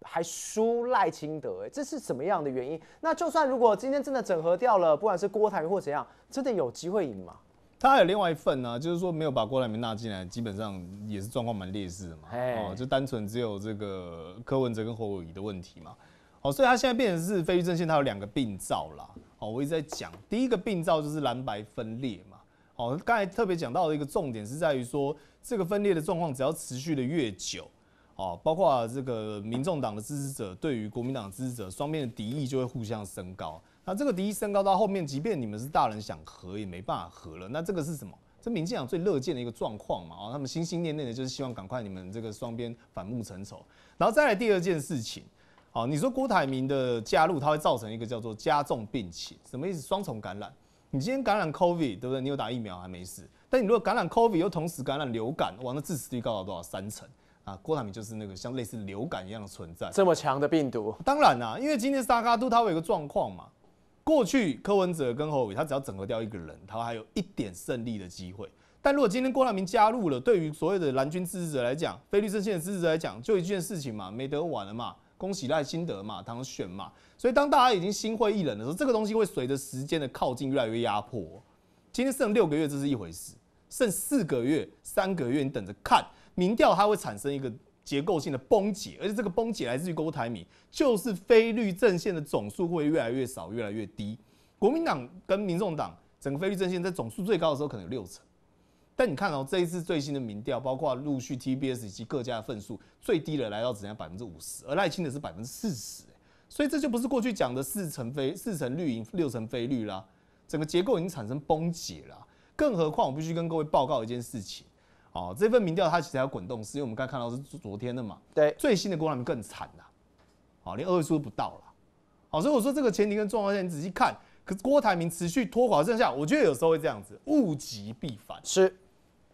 还输赖清德，这是什么样的原因？那就算如果今天真的整合掉了，不管是郭台铭或怎样，真的有机会赢吗？他有另外一份呢，就是说没有把郭台铭纳进来，基本上也是状况蛮劣势的嘛。哦，就单纯只有这个柯文哲跟侯友宜的问题嘛。哦，所以他现在变成是非羽正线，他有两个病灶啦。哦，我一直在讲，第一个病灶就是蓝白分裂嘛。哦，刚才特别讲到的一个重点是在于说，这个分裂的状况只要持续的越久。哦，包括这个民众党的支持者对于国民党支持者双边的敌意就会互相升高。那这个敌意升高到后面，即便你们是大人想和也没办法和了。那这个是什么？这民进党最乐见的一个状况嘛，啊，他们心心念念的就是希望赶快你们这个双边反目成仇。然后再来第二件事情，哦，你说郭台铭的加入，它会造成一个叫做加重病情，什么意思？双重感染。你今天感染 COVID 对不对？你有打疫苗还没事，但你如果感染 COVID 又同时感染流感，哇，那致死率高到多少？三成。啊，郭台铭就是那个像类似流感一样的存在，这么强的病毒。当然啦，因为今天沙卡都他道有个状况嘛。过去柯文哲跟侯伟他只要整合掉一个人，他还有一点胜利的机会。但如果今天郭台铭加入了，对于所有的蓝军支持者来讲，菲律宾线的支持者来讲，就一件事情嘛，没得玩了嘛，恭喜赖辛德嘛，当选嘛。所以当大家已经心灰意冷的时候，这个东西会随着时间的靠近越来越压迫。今天剩六个月，这是一回事；剩四个月、三个月，你等着看。民调它会产生一个结构性的崩解，而且这个崩解来自于郭台铭，就是非绿阵线的总数会越来越少，越来越低。国民党跟民众党整个非绿阵线在总数最高的时候可能有六成，但你看哦，这一次最新的民调，包括陆续 TBS 以及各家的份数，最低的来到只剩下百分之五十，而赖清的是百分之四十，所以这就不是过去讲的四成非四成绿营六成非绿啦，整个结构已经产生崩解了。更何况我必须跟各位报告一件事情。哦，这份民调它其实要滚动，是因为我们刚看到是昨天的嘛？对，最新的郭台铭更惨了，好，连二位数都不到了。好，所以我说这个前提跟状况下，你仔细看，可是郭台铭持续拖垮剩下，我觉得有时候会这样子，物极必反。是，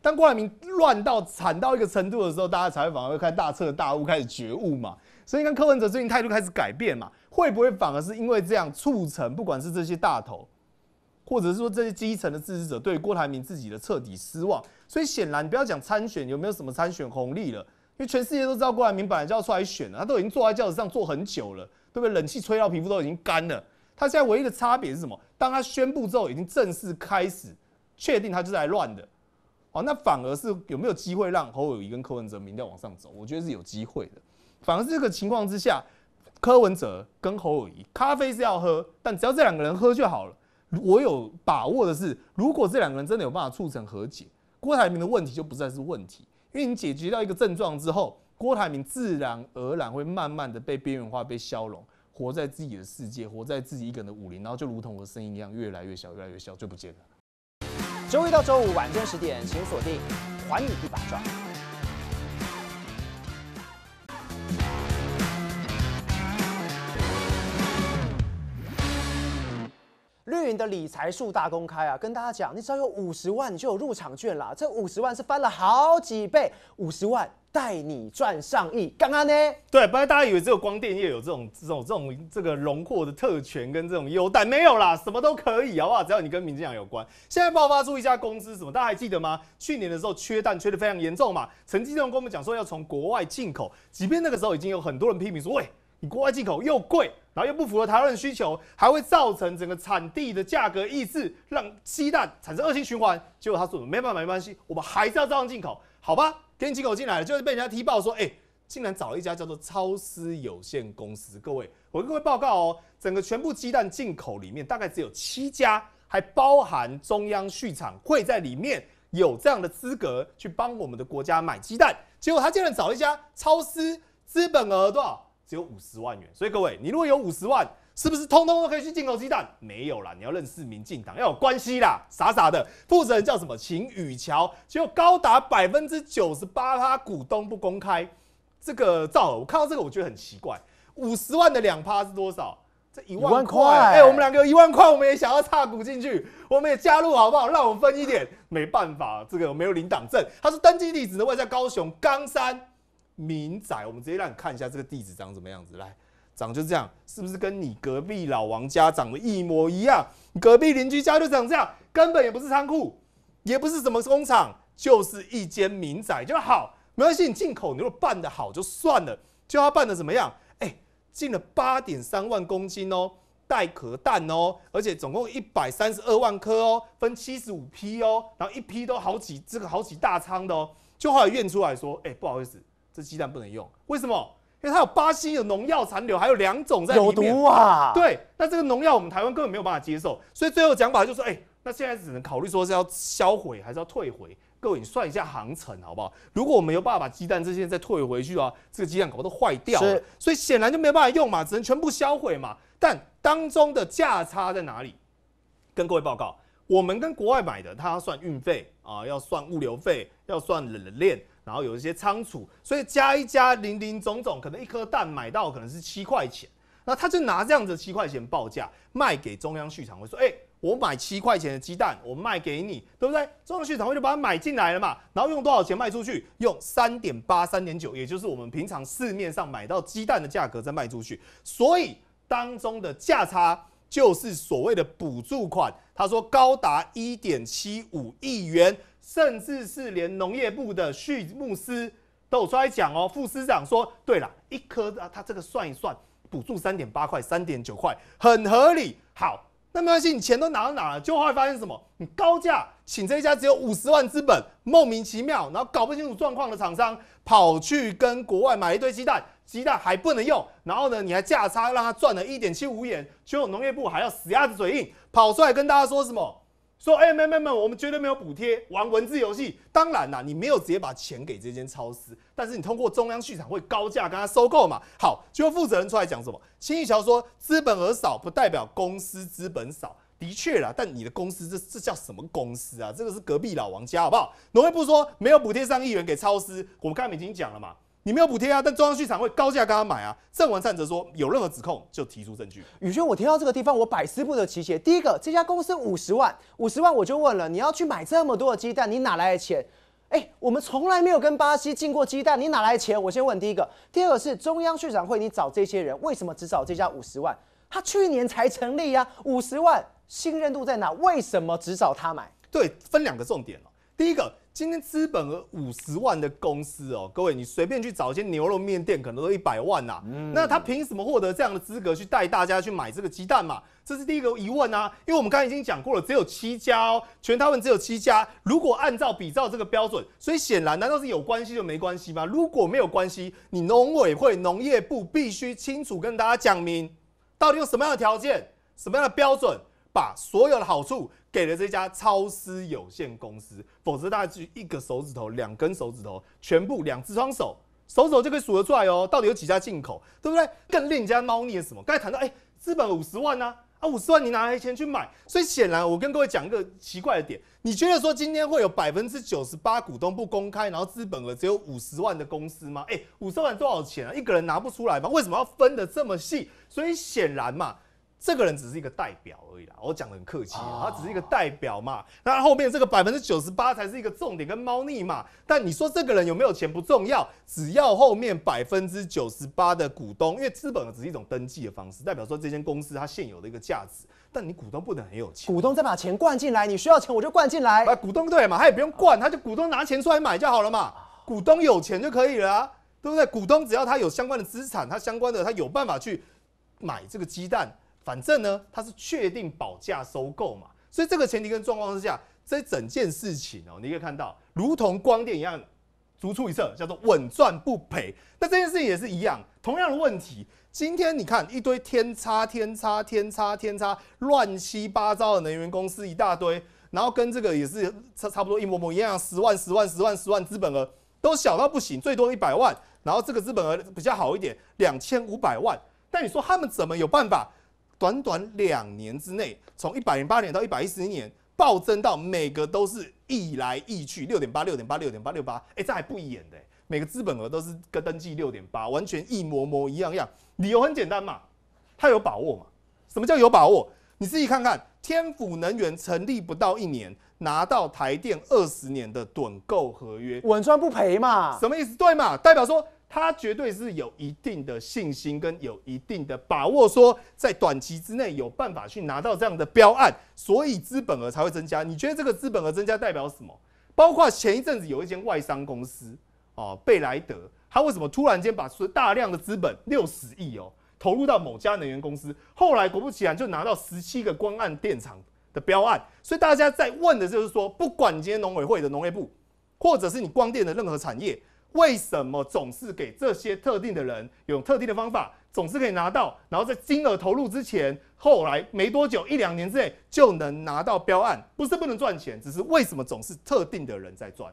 当郭台铭乱到惨到一个程度的时候，大家才会反而开大彻大悟，开始觉悟嘛。所以你看柯文哲最近态度开始改变嘛，会不会反而是因为这样促成，不管是这些大头？或者是说这些基层的支持者对郭台铭自己的彻底失望，所以显然你不要讲参选有没有什么参选红利了，因为全世界都知道郭台铭本来就要出来选了，他都已经坐在轿子上坐很久了，对不对？冷气吹到皮肤都已经干了，他现在唯一的差别是什么？当他宣布之后，已经正式开始，确定他就是来乱的，哦，那反而是有没有机会让侯友谊跟柯文哲民调往上走？我觉得是有机会的，反而是这个情况之下，柯文哲跟侯友谊咖啡是要喝，但只要这两个人喝就好了。我有把握的是，如果这两个人真的有办法促成和解，郭台铭的问题就不再是问题。因为你解决掉一个症状之后，郭台铭自然而然会慢慢的被边缘化、被消融，活在自己的世界，活在自己一个人的武林，然后就如同我的声音一样，越来越小、越来越小，就不见了。周一到周五晚间十点，请锁定《还你一把抓》。绿营的理财数大公开啊，跟大家讲，你只要有五十万，你就有入场券啦。这五十万是翻了好几倍，五十万带你赚上亿。刚刚呢，对，本来大家以为只有光电业有这种、这种、这种这个荣获的特权跟这种优待，没有啦，什么都可以好不好？只要你跟民进党有关。现在爆发出一家公司，什么大家还记得吗？去年的时候缺蛋缺得非常严重嘛，陈有人跟我们讲说要从国外进口，即便那个时候已经有很多人批评说，喂。你国外进口又贵，然后又不符合台湾的需求，还会造成整个产地的价格抑制，让鸡蛋产生恶性循环。结果他说没办法，没关系，我们还是要照样进口，好吧？天，进口进来了，就是被人家踢爆说，哎，竟然找了一家叫做超思有限公司。各位，我跟各位报告哦，整个全部鸡蛋进口里面，大概只有七家，还包含中央畜场会在里面有这样的资格去帮我们的国家买鸡蛋。结果他竟然找一家超思，资本额多少？只有五十万元，所以各位，你如果有五十万，是不是通通都可以去进口鸡蛋？没有啦，你要认识民进党，要有关系啦，傻傻的负责人叫什么？秦宇桥，结果高达百分之九十八他股东不公开。这个赵，我看到这个我觉得很奇怪，五十万的两趴是多少？这一万块。哎，我们两个一万块，我们也想要插股进去，我们也加入好不好？让我们分一点。没办法，这个我没有领党证，他说登记地址呢会在高雄冈山。民宅，我们直接让你看一下这个地址长什么样子。来，长就这样，是不是跟你隔壁老王家长得一模一样？隔壁邻居家就长这样，根本也不是仓库，也不是什么工厂，就是一间民宅就好。没关系，你进口牛肉办的好就算了，就要办的怎么样？哎，进了八点三万公斤哦，带壳蛋哦，而且总共一百三十二万颗哦，分七十五批哦，然后一批都好几这个好几大仓的哦，就后来院出来说，哎，不好意思。这鸡蛋不能用，为什么？因为它有巴西有农药残留，还有两种在有毒啊。对，那这个农药我们台湾根本没有办法接受，所以最后讲法就说，哎，那现在只能考虑说是要销毁还是要退回。各位，你算一下航程好不好？如果我们有办法把鸡蛋这些再退回去啊，这个鸡蛋搞不都坏掉了，所以显然就没办法用嘛，只能全部销毁嘛。但当中的价差在哪里？跟各位报告，我们跟国外买的，它要算运费啊，要算物流费，要算冷链。然后有一些仓储，所以加一加零零总总，可能一颗蛋买到可能是七块钱，那他就拿这样子七块钱报价卖给中央畜场，会说，哎，我买七块钱的鸡蛋，我卖给你，对不对？中央畜场会就把它买进来了嘛，然后用多少钱卖出去？用三点八、三点九，也就是我们平常市面上买到鸡蛋的价格再卖出去，所以当中的价差就是所谓的补助款，他说高达一点七五亿元。甚至是连农业部的畜牧师都出来讲哦，副司长说，对了，一颗啊，他这个算一算，补助三点八块、三点九块，很合理。好，那没关系，你钱都拿到哪了？就会发现什么？你高价请这家只有五十万资本、莫名其妙，然后搞不清楚状况的厂商，跑去跟国外买一堆鸡蛋，鸡蛋还不能用，然后呢，你还价差让他赚了一点七五元，结果农业部还要死鸭子嘴硬，跑出来跟大家说什么？说哎，妹妹们，我们绝对没有补贴玩文字游戏。当然啦，你没有直接把钱给这间超市，但是你通过中央市场会高价跟他收购嘛。好，就负责人出来讲什么？新易桥说，资本额少不代表公司资本少。的确啦，但你的公司这这叫什么公司啊？这个是隔壁老王家，好不好？农业部说没有补贴上亿元给超市，我们刚才已经讲了嘛。你没有补贴啊，但中央市场会高价跟他买啊。郑文灿则说，有任何指控就提出证据。宇轩，我听到这个地方我百思不得其解。第一个，这家公司五十万，五十万我就问了，你要去买这么多的鸡蛋，你哪来的钱？哎，我们从来没有跟巴西进过鸡蛋，你哪来的钱？我先问第一个，第二个是中央市场会，你找这些人为什么只找这家五十万？他去年才成立呀，五十万信任度在哪？为什么只找他买？对，分两个重点第一个，今天资本五十万的公司哦，各位，你随便去找一间牛肉面店，可能都一百万呐。那他凭什么获得这样的资格去带大家去买这个鸡蛋嘛？这是第一个疑问啊。因为我们刚才已经讲过了，只有七家哦，全台湾只有七家。如果按照比照这个标准，所以显然，难道是有关系就没关系吗？如果没有关系，你农委会、农业部必须清楚跟大家讲明，到底用什么样的条件、什么样的标准，把所有的好处。给了这家超思有限公司，否则大家就一个手指头、两根手指头，全部两只双手，手数就可以数得出来哦。到底有几家进口，对不对？更令人家猫腻是什么？刚才谈到，哎，资本五十万呢？啊，五十万你拿来钱去买，所以显然我跟各位讲一个奇怪的点，你觉得说今天会有百分之九十八股东不公开，然后资本额只有五十万的公司吗？哎，五十万多少钱啊？一个人拿不出来吗？为什么要分得这么细？所以显然嘛。这个人只是一个代表而已啦，我讲的很客气啊，他只是一个代表嘛。那后面这个百分之九十八才是一个重点跟猫腻嘛。但你说这个人有没有钱不重要，只要后面百分之九十八的股东，因为资本只是一种登记的方式，代表说这间公司它现有的一个价值。但你股东不能很有钱，股东再把钱灌进来，你需要钱我就灌进来。啊，股东对嘛，他也不用灌，他就股东拿钱出来买就好了嘛。股东有钱就可以了，啊，对不对？股东只要他有相关的资产，他相关的他有办法去买这个鸡蛋。反正呢，它是确定保价收购嘛，所以这个前提跟状况之下，这整件事情哦，你可以看到，如同光电一样，独出一辙，叫做稳赚不赔。那这件事情也是一样，同样的问题。今天你看一堆天差天差天差天差乱七八糟的能源公司一大堆，然后跟这个也是差差不多一模一样，十万十万十万十万资本额都小到不行，最多一百万，然后这个资本额比较好一点，两千五百万。但你说他们怎么有办法？短短两年之内，从一百零八年到一百一十一年，暴增到每个都是一来一去六点八六点八六点八六八，哎，这还不演的，每个资本额都是跟登记六点八完全一模模一样样。理由很简单嘛，他有把握嘛？什么叫有把握？你自己看看，天府能源成立不到一年，拿到台电二十年的趸购合约，稳赚不赔嘛？什么意思？对嘛？代表说。他绝对是有一定的信心跟有一定的把握，说在短期之内有办法去拿到这样的标案，所以资本额才会增加。你觉得这个资本额增加代表什么？包括前一阵子有一间外商公司哦，贝莱德，他为什么突然间把大量的资本六十亿哦，投入到某家能源公司？后来果不其然就拿到十七个光岸电厂的标案。所以大家在问的就是说，不管你今天农委会的农业部，或者是你光电的任何产业。为什么总是给这些特定的人用特定的方法，总是可以拿到？然后在金额投入之前，后来没多久，一两年之内就能拿到标案，不是不能赚钱，只是为什么总是特定的人在赚？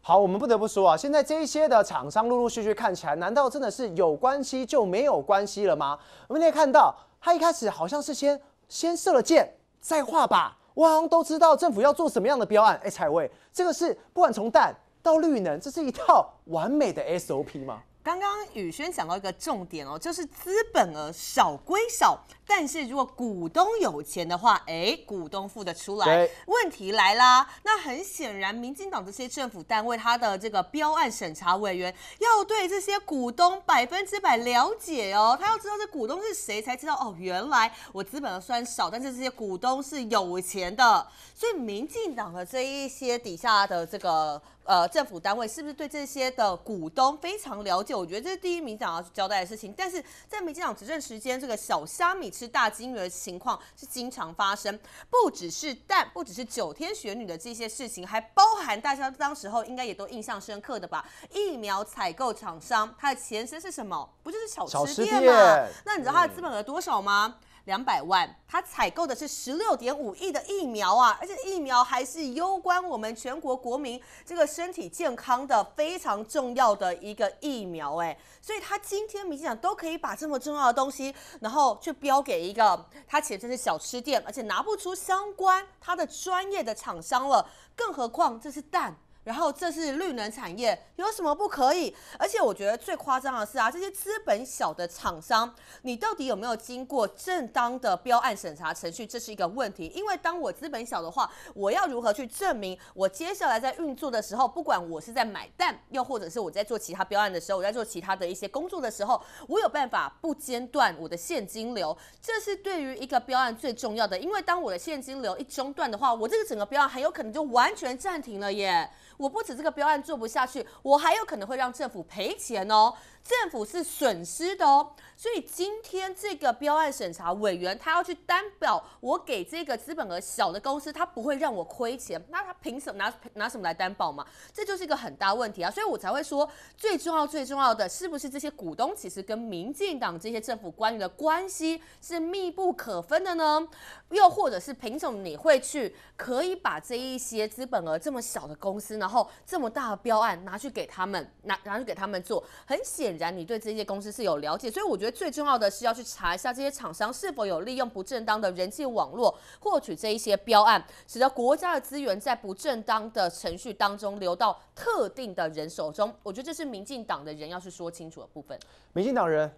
好，我们不得不说啊，现在这一些的厂商陆陆续续看起来，难道真的是有关系就没有关系了吗？我们可以看到，他一开始好像是先先射了箭再画靶，我好像都知道政府要做什么样的标案。哎，彩薇，这个是不管从蛋。到绿能，这是一套完美的 SOP 吗？刚刚宇轩讲到一个重点哦，就是资本额少归少，但是如果股东有钱的话，哎，股东付得出来。问题来啦，那很显然，民进党这些政府单位，他的这个标案审查委员要对这些股东百分之百了解哦，他要知道这股东是谁，才知道哦，原来我资本额虽然少，但是这些股东是有钱的，所以民进党的这一些底下的这个。呃，政府单位是不是对这些的股东非常了解？我觉得这是第一名想要交代的事情。但是在民进党执政时间，这个小虾米吃大金鱼的情况是经常发生，不只是但不只是九天玄女的这些事情，还包含大家当时候应该也都印象深刻的吧。疫苗采购厂商，它的前身是什么？不就是小吃店吗？那你知道它的资本额多少吗？两百万，他采购的是十六点五亿的疫苗啊，而且疫苗还是攸关我们全国国民这个身体健康的非常重要的一个疫苗哎，所以他今天民进党都可以把这么重要的东西，然后去标给一个他其实是小吃店，而且拿不出相关他的专业的厂商了，更何况这是蛋。然后这是绿能产业，有什么不可以？而且我觉得最夸张的是啊，这些资本小的厂商，你到底有没有经过正当的标案审查程序，这是一个问题。因为当我资本小的话，我要如何去证明我接下来在运作的时候，不管我是在买蛋，又或者是我在做其他标案的时候，我在做其他的一些工作的时候，我有办法不间断我的现金流，这是对于一个标案最重要的。因为当我的现金流一中断的话，我这个整个标案很有可能就完全暂停了耶。我不止这个标案做不下去，我还有可能会让政府赔钱哦。政府是损失的哦，所以今天这个标案审查委员他要去担保，我给这个资本额小的公司，他不会让我亏钱，那他凭什么拿拿什么来担保嘛？这就是一个很大问题啊，所以我才会说，最重要最重要的是不是这些股东其实跟民进党这些政府官员的关系是密不可分的呢？又或者是凭什么你会去可以把这一些资本额这么小的公司，然后这么大的标案拿去给他们，拿拿去给他们做？很显然，你对这些公司是有了解，所以我觉得最重要的是要去查一下这些厂商是否有利用不正当的人际网络获取这一些标案，使得国家的资源在不正当的程序当中流到特定的人手中。我觉得这是民进党的人要去说清楚的部分。民进党人，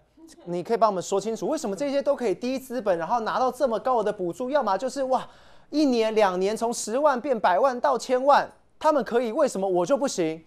你可以帮我们说清楚，为什么这些都可以低资本，然后拿到这么高额的补助？要么就是哇，一年两年从十万变百万到千万，他们可以，为什么我就不行？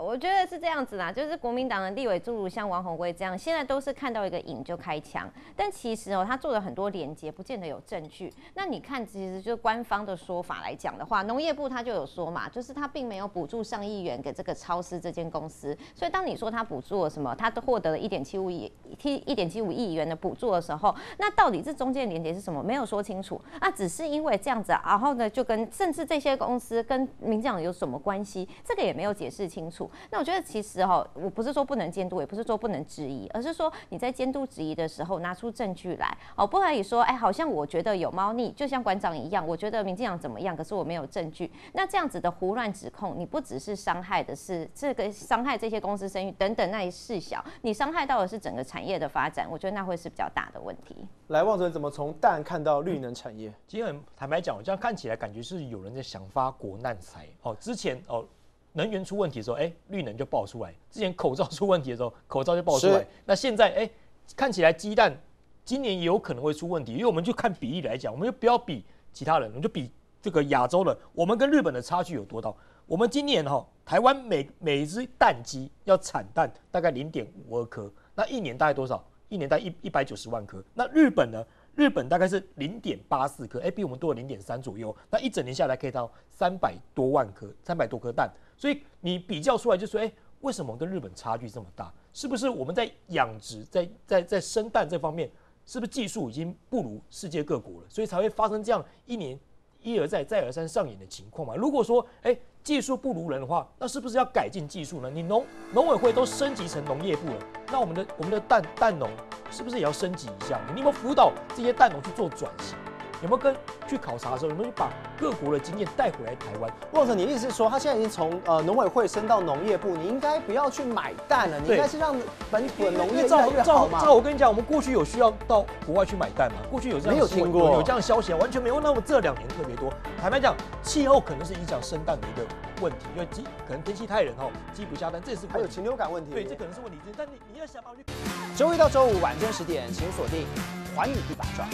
我觉得是这样子啦，就是国民党的立委，诸如像王宏威这样，现在都是看到一个影就开枪。但其实哦，他做了很多连接，不见得有证据。那你看，其实就官方的说法来讲的话，农业部他就有说嘛，就是他并没有补助上亿元给这个超市这间公司。所以当你说他补助了什么，他都获得了一点七五亿一一点七五亿元的补助的时候，那到底这中间的连接是什么？没有说清楚。那只是因为这样子，然后呢，就跟甚至这些公司跟民进党有什么关系，这个也没有解释清楚。那我觉得其实哈，我不是说不能监督，也不是说不能质疑，而是说你在监督质疑的时候拿出证据来哦，不可以说哎，好像我觉得有猫腻，就像馆长一样，我觉得民进党怎么样，可是我没有证据。那这样子的胡乱指控，你不只是伤害的是这个伤害这些公司声誉等等那一事小，你伤害到的是整个产业的发展，我觉得那会是比较大的问题。来望者怎么从蛋看到绿能产业？今天坦白讲，我这样看起来感觉是有人在想发国难财哦。之前哦。能源出问题的时候，哎，绿能就爆出来。之前口罩出问题的时候，口罩就爆出来。那现在，哎，看起来鸡蛋今年也有可能会出问题。因为我们就看比例来讲，我们就不要比其他人，我们就比这个亚洲的。我们跟日本的差距有多大？我们今年哈，台湾每每只蛋鸡要产蛋大概零点五二颗，那一年大概多少？一年大概一一百九十万颗。那日本呢？日本大概是零点八四颗，哎，比我们多了零点三左右。那一整年下来可以到三百多万颗，三百多颗蛋。所以你比较出来就说，哎，为什么跟日本差距这么大？是不是我们在养殖、在在在生蛋这方面，是不是技术已经不如世界各国了？所以才会发生这样一年一而再、再而三上演的情况嘛？如果说哎技术不如人的话，那是不是要改进技术呢？你农农委会都升级成农业部了，那我们的我们的蛋蛋农是不是也要升级一下？你有没有辅导这些蛋农去做转型？有没有跟去考察的时候，有没有把各国的经验带回来台湾？汪成，你的意思是说，他现在已经从呃农委会升到农业部，你应该不要去买蛋了，你应该是让本土地农业照照越好嘛？我跟你讲，我们过去有需要到国外去买蛋吗？过去有这样没有听过有这样消息，完全没有那么这两年特别多。坦白讲，气候可能是影响生蛋的一个问题，因为鸡可能天气太冷哦，鸡不下蛋。这是还有禽流感问题。对，这可能是问题。但你你要想把，周一到周五晚间十点，请锁定还你一把抓》。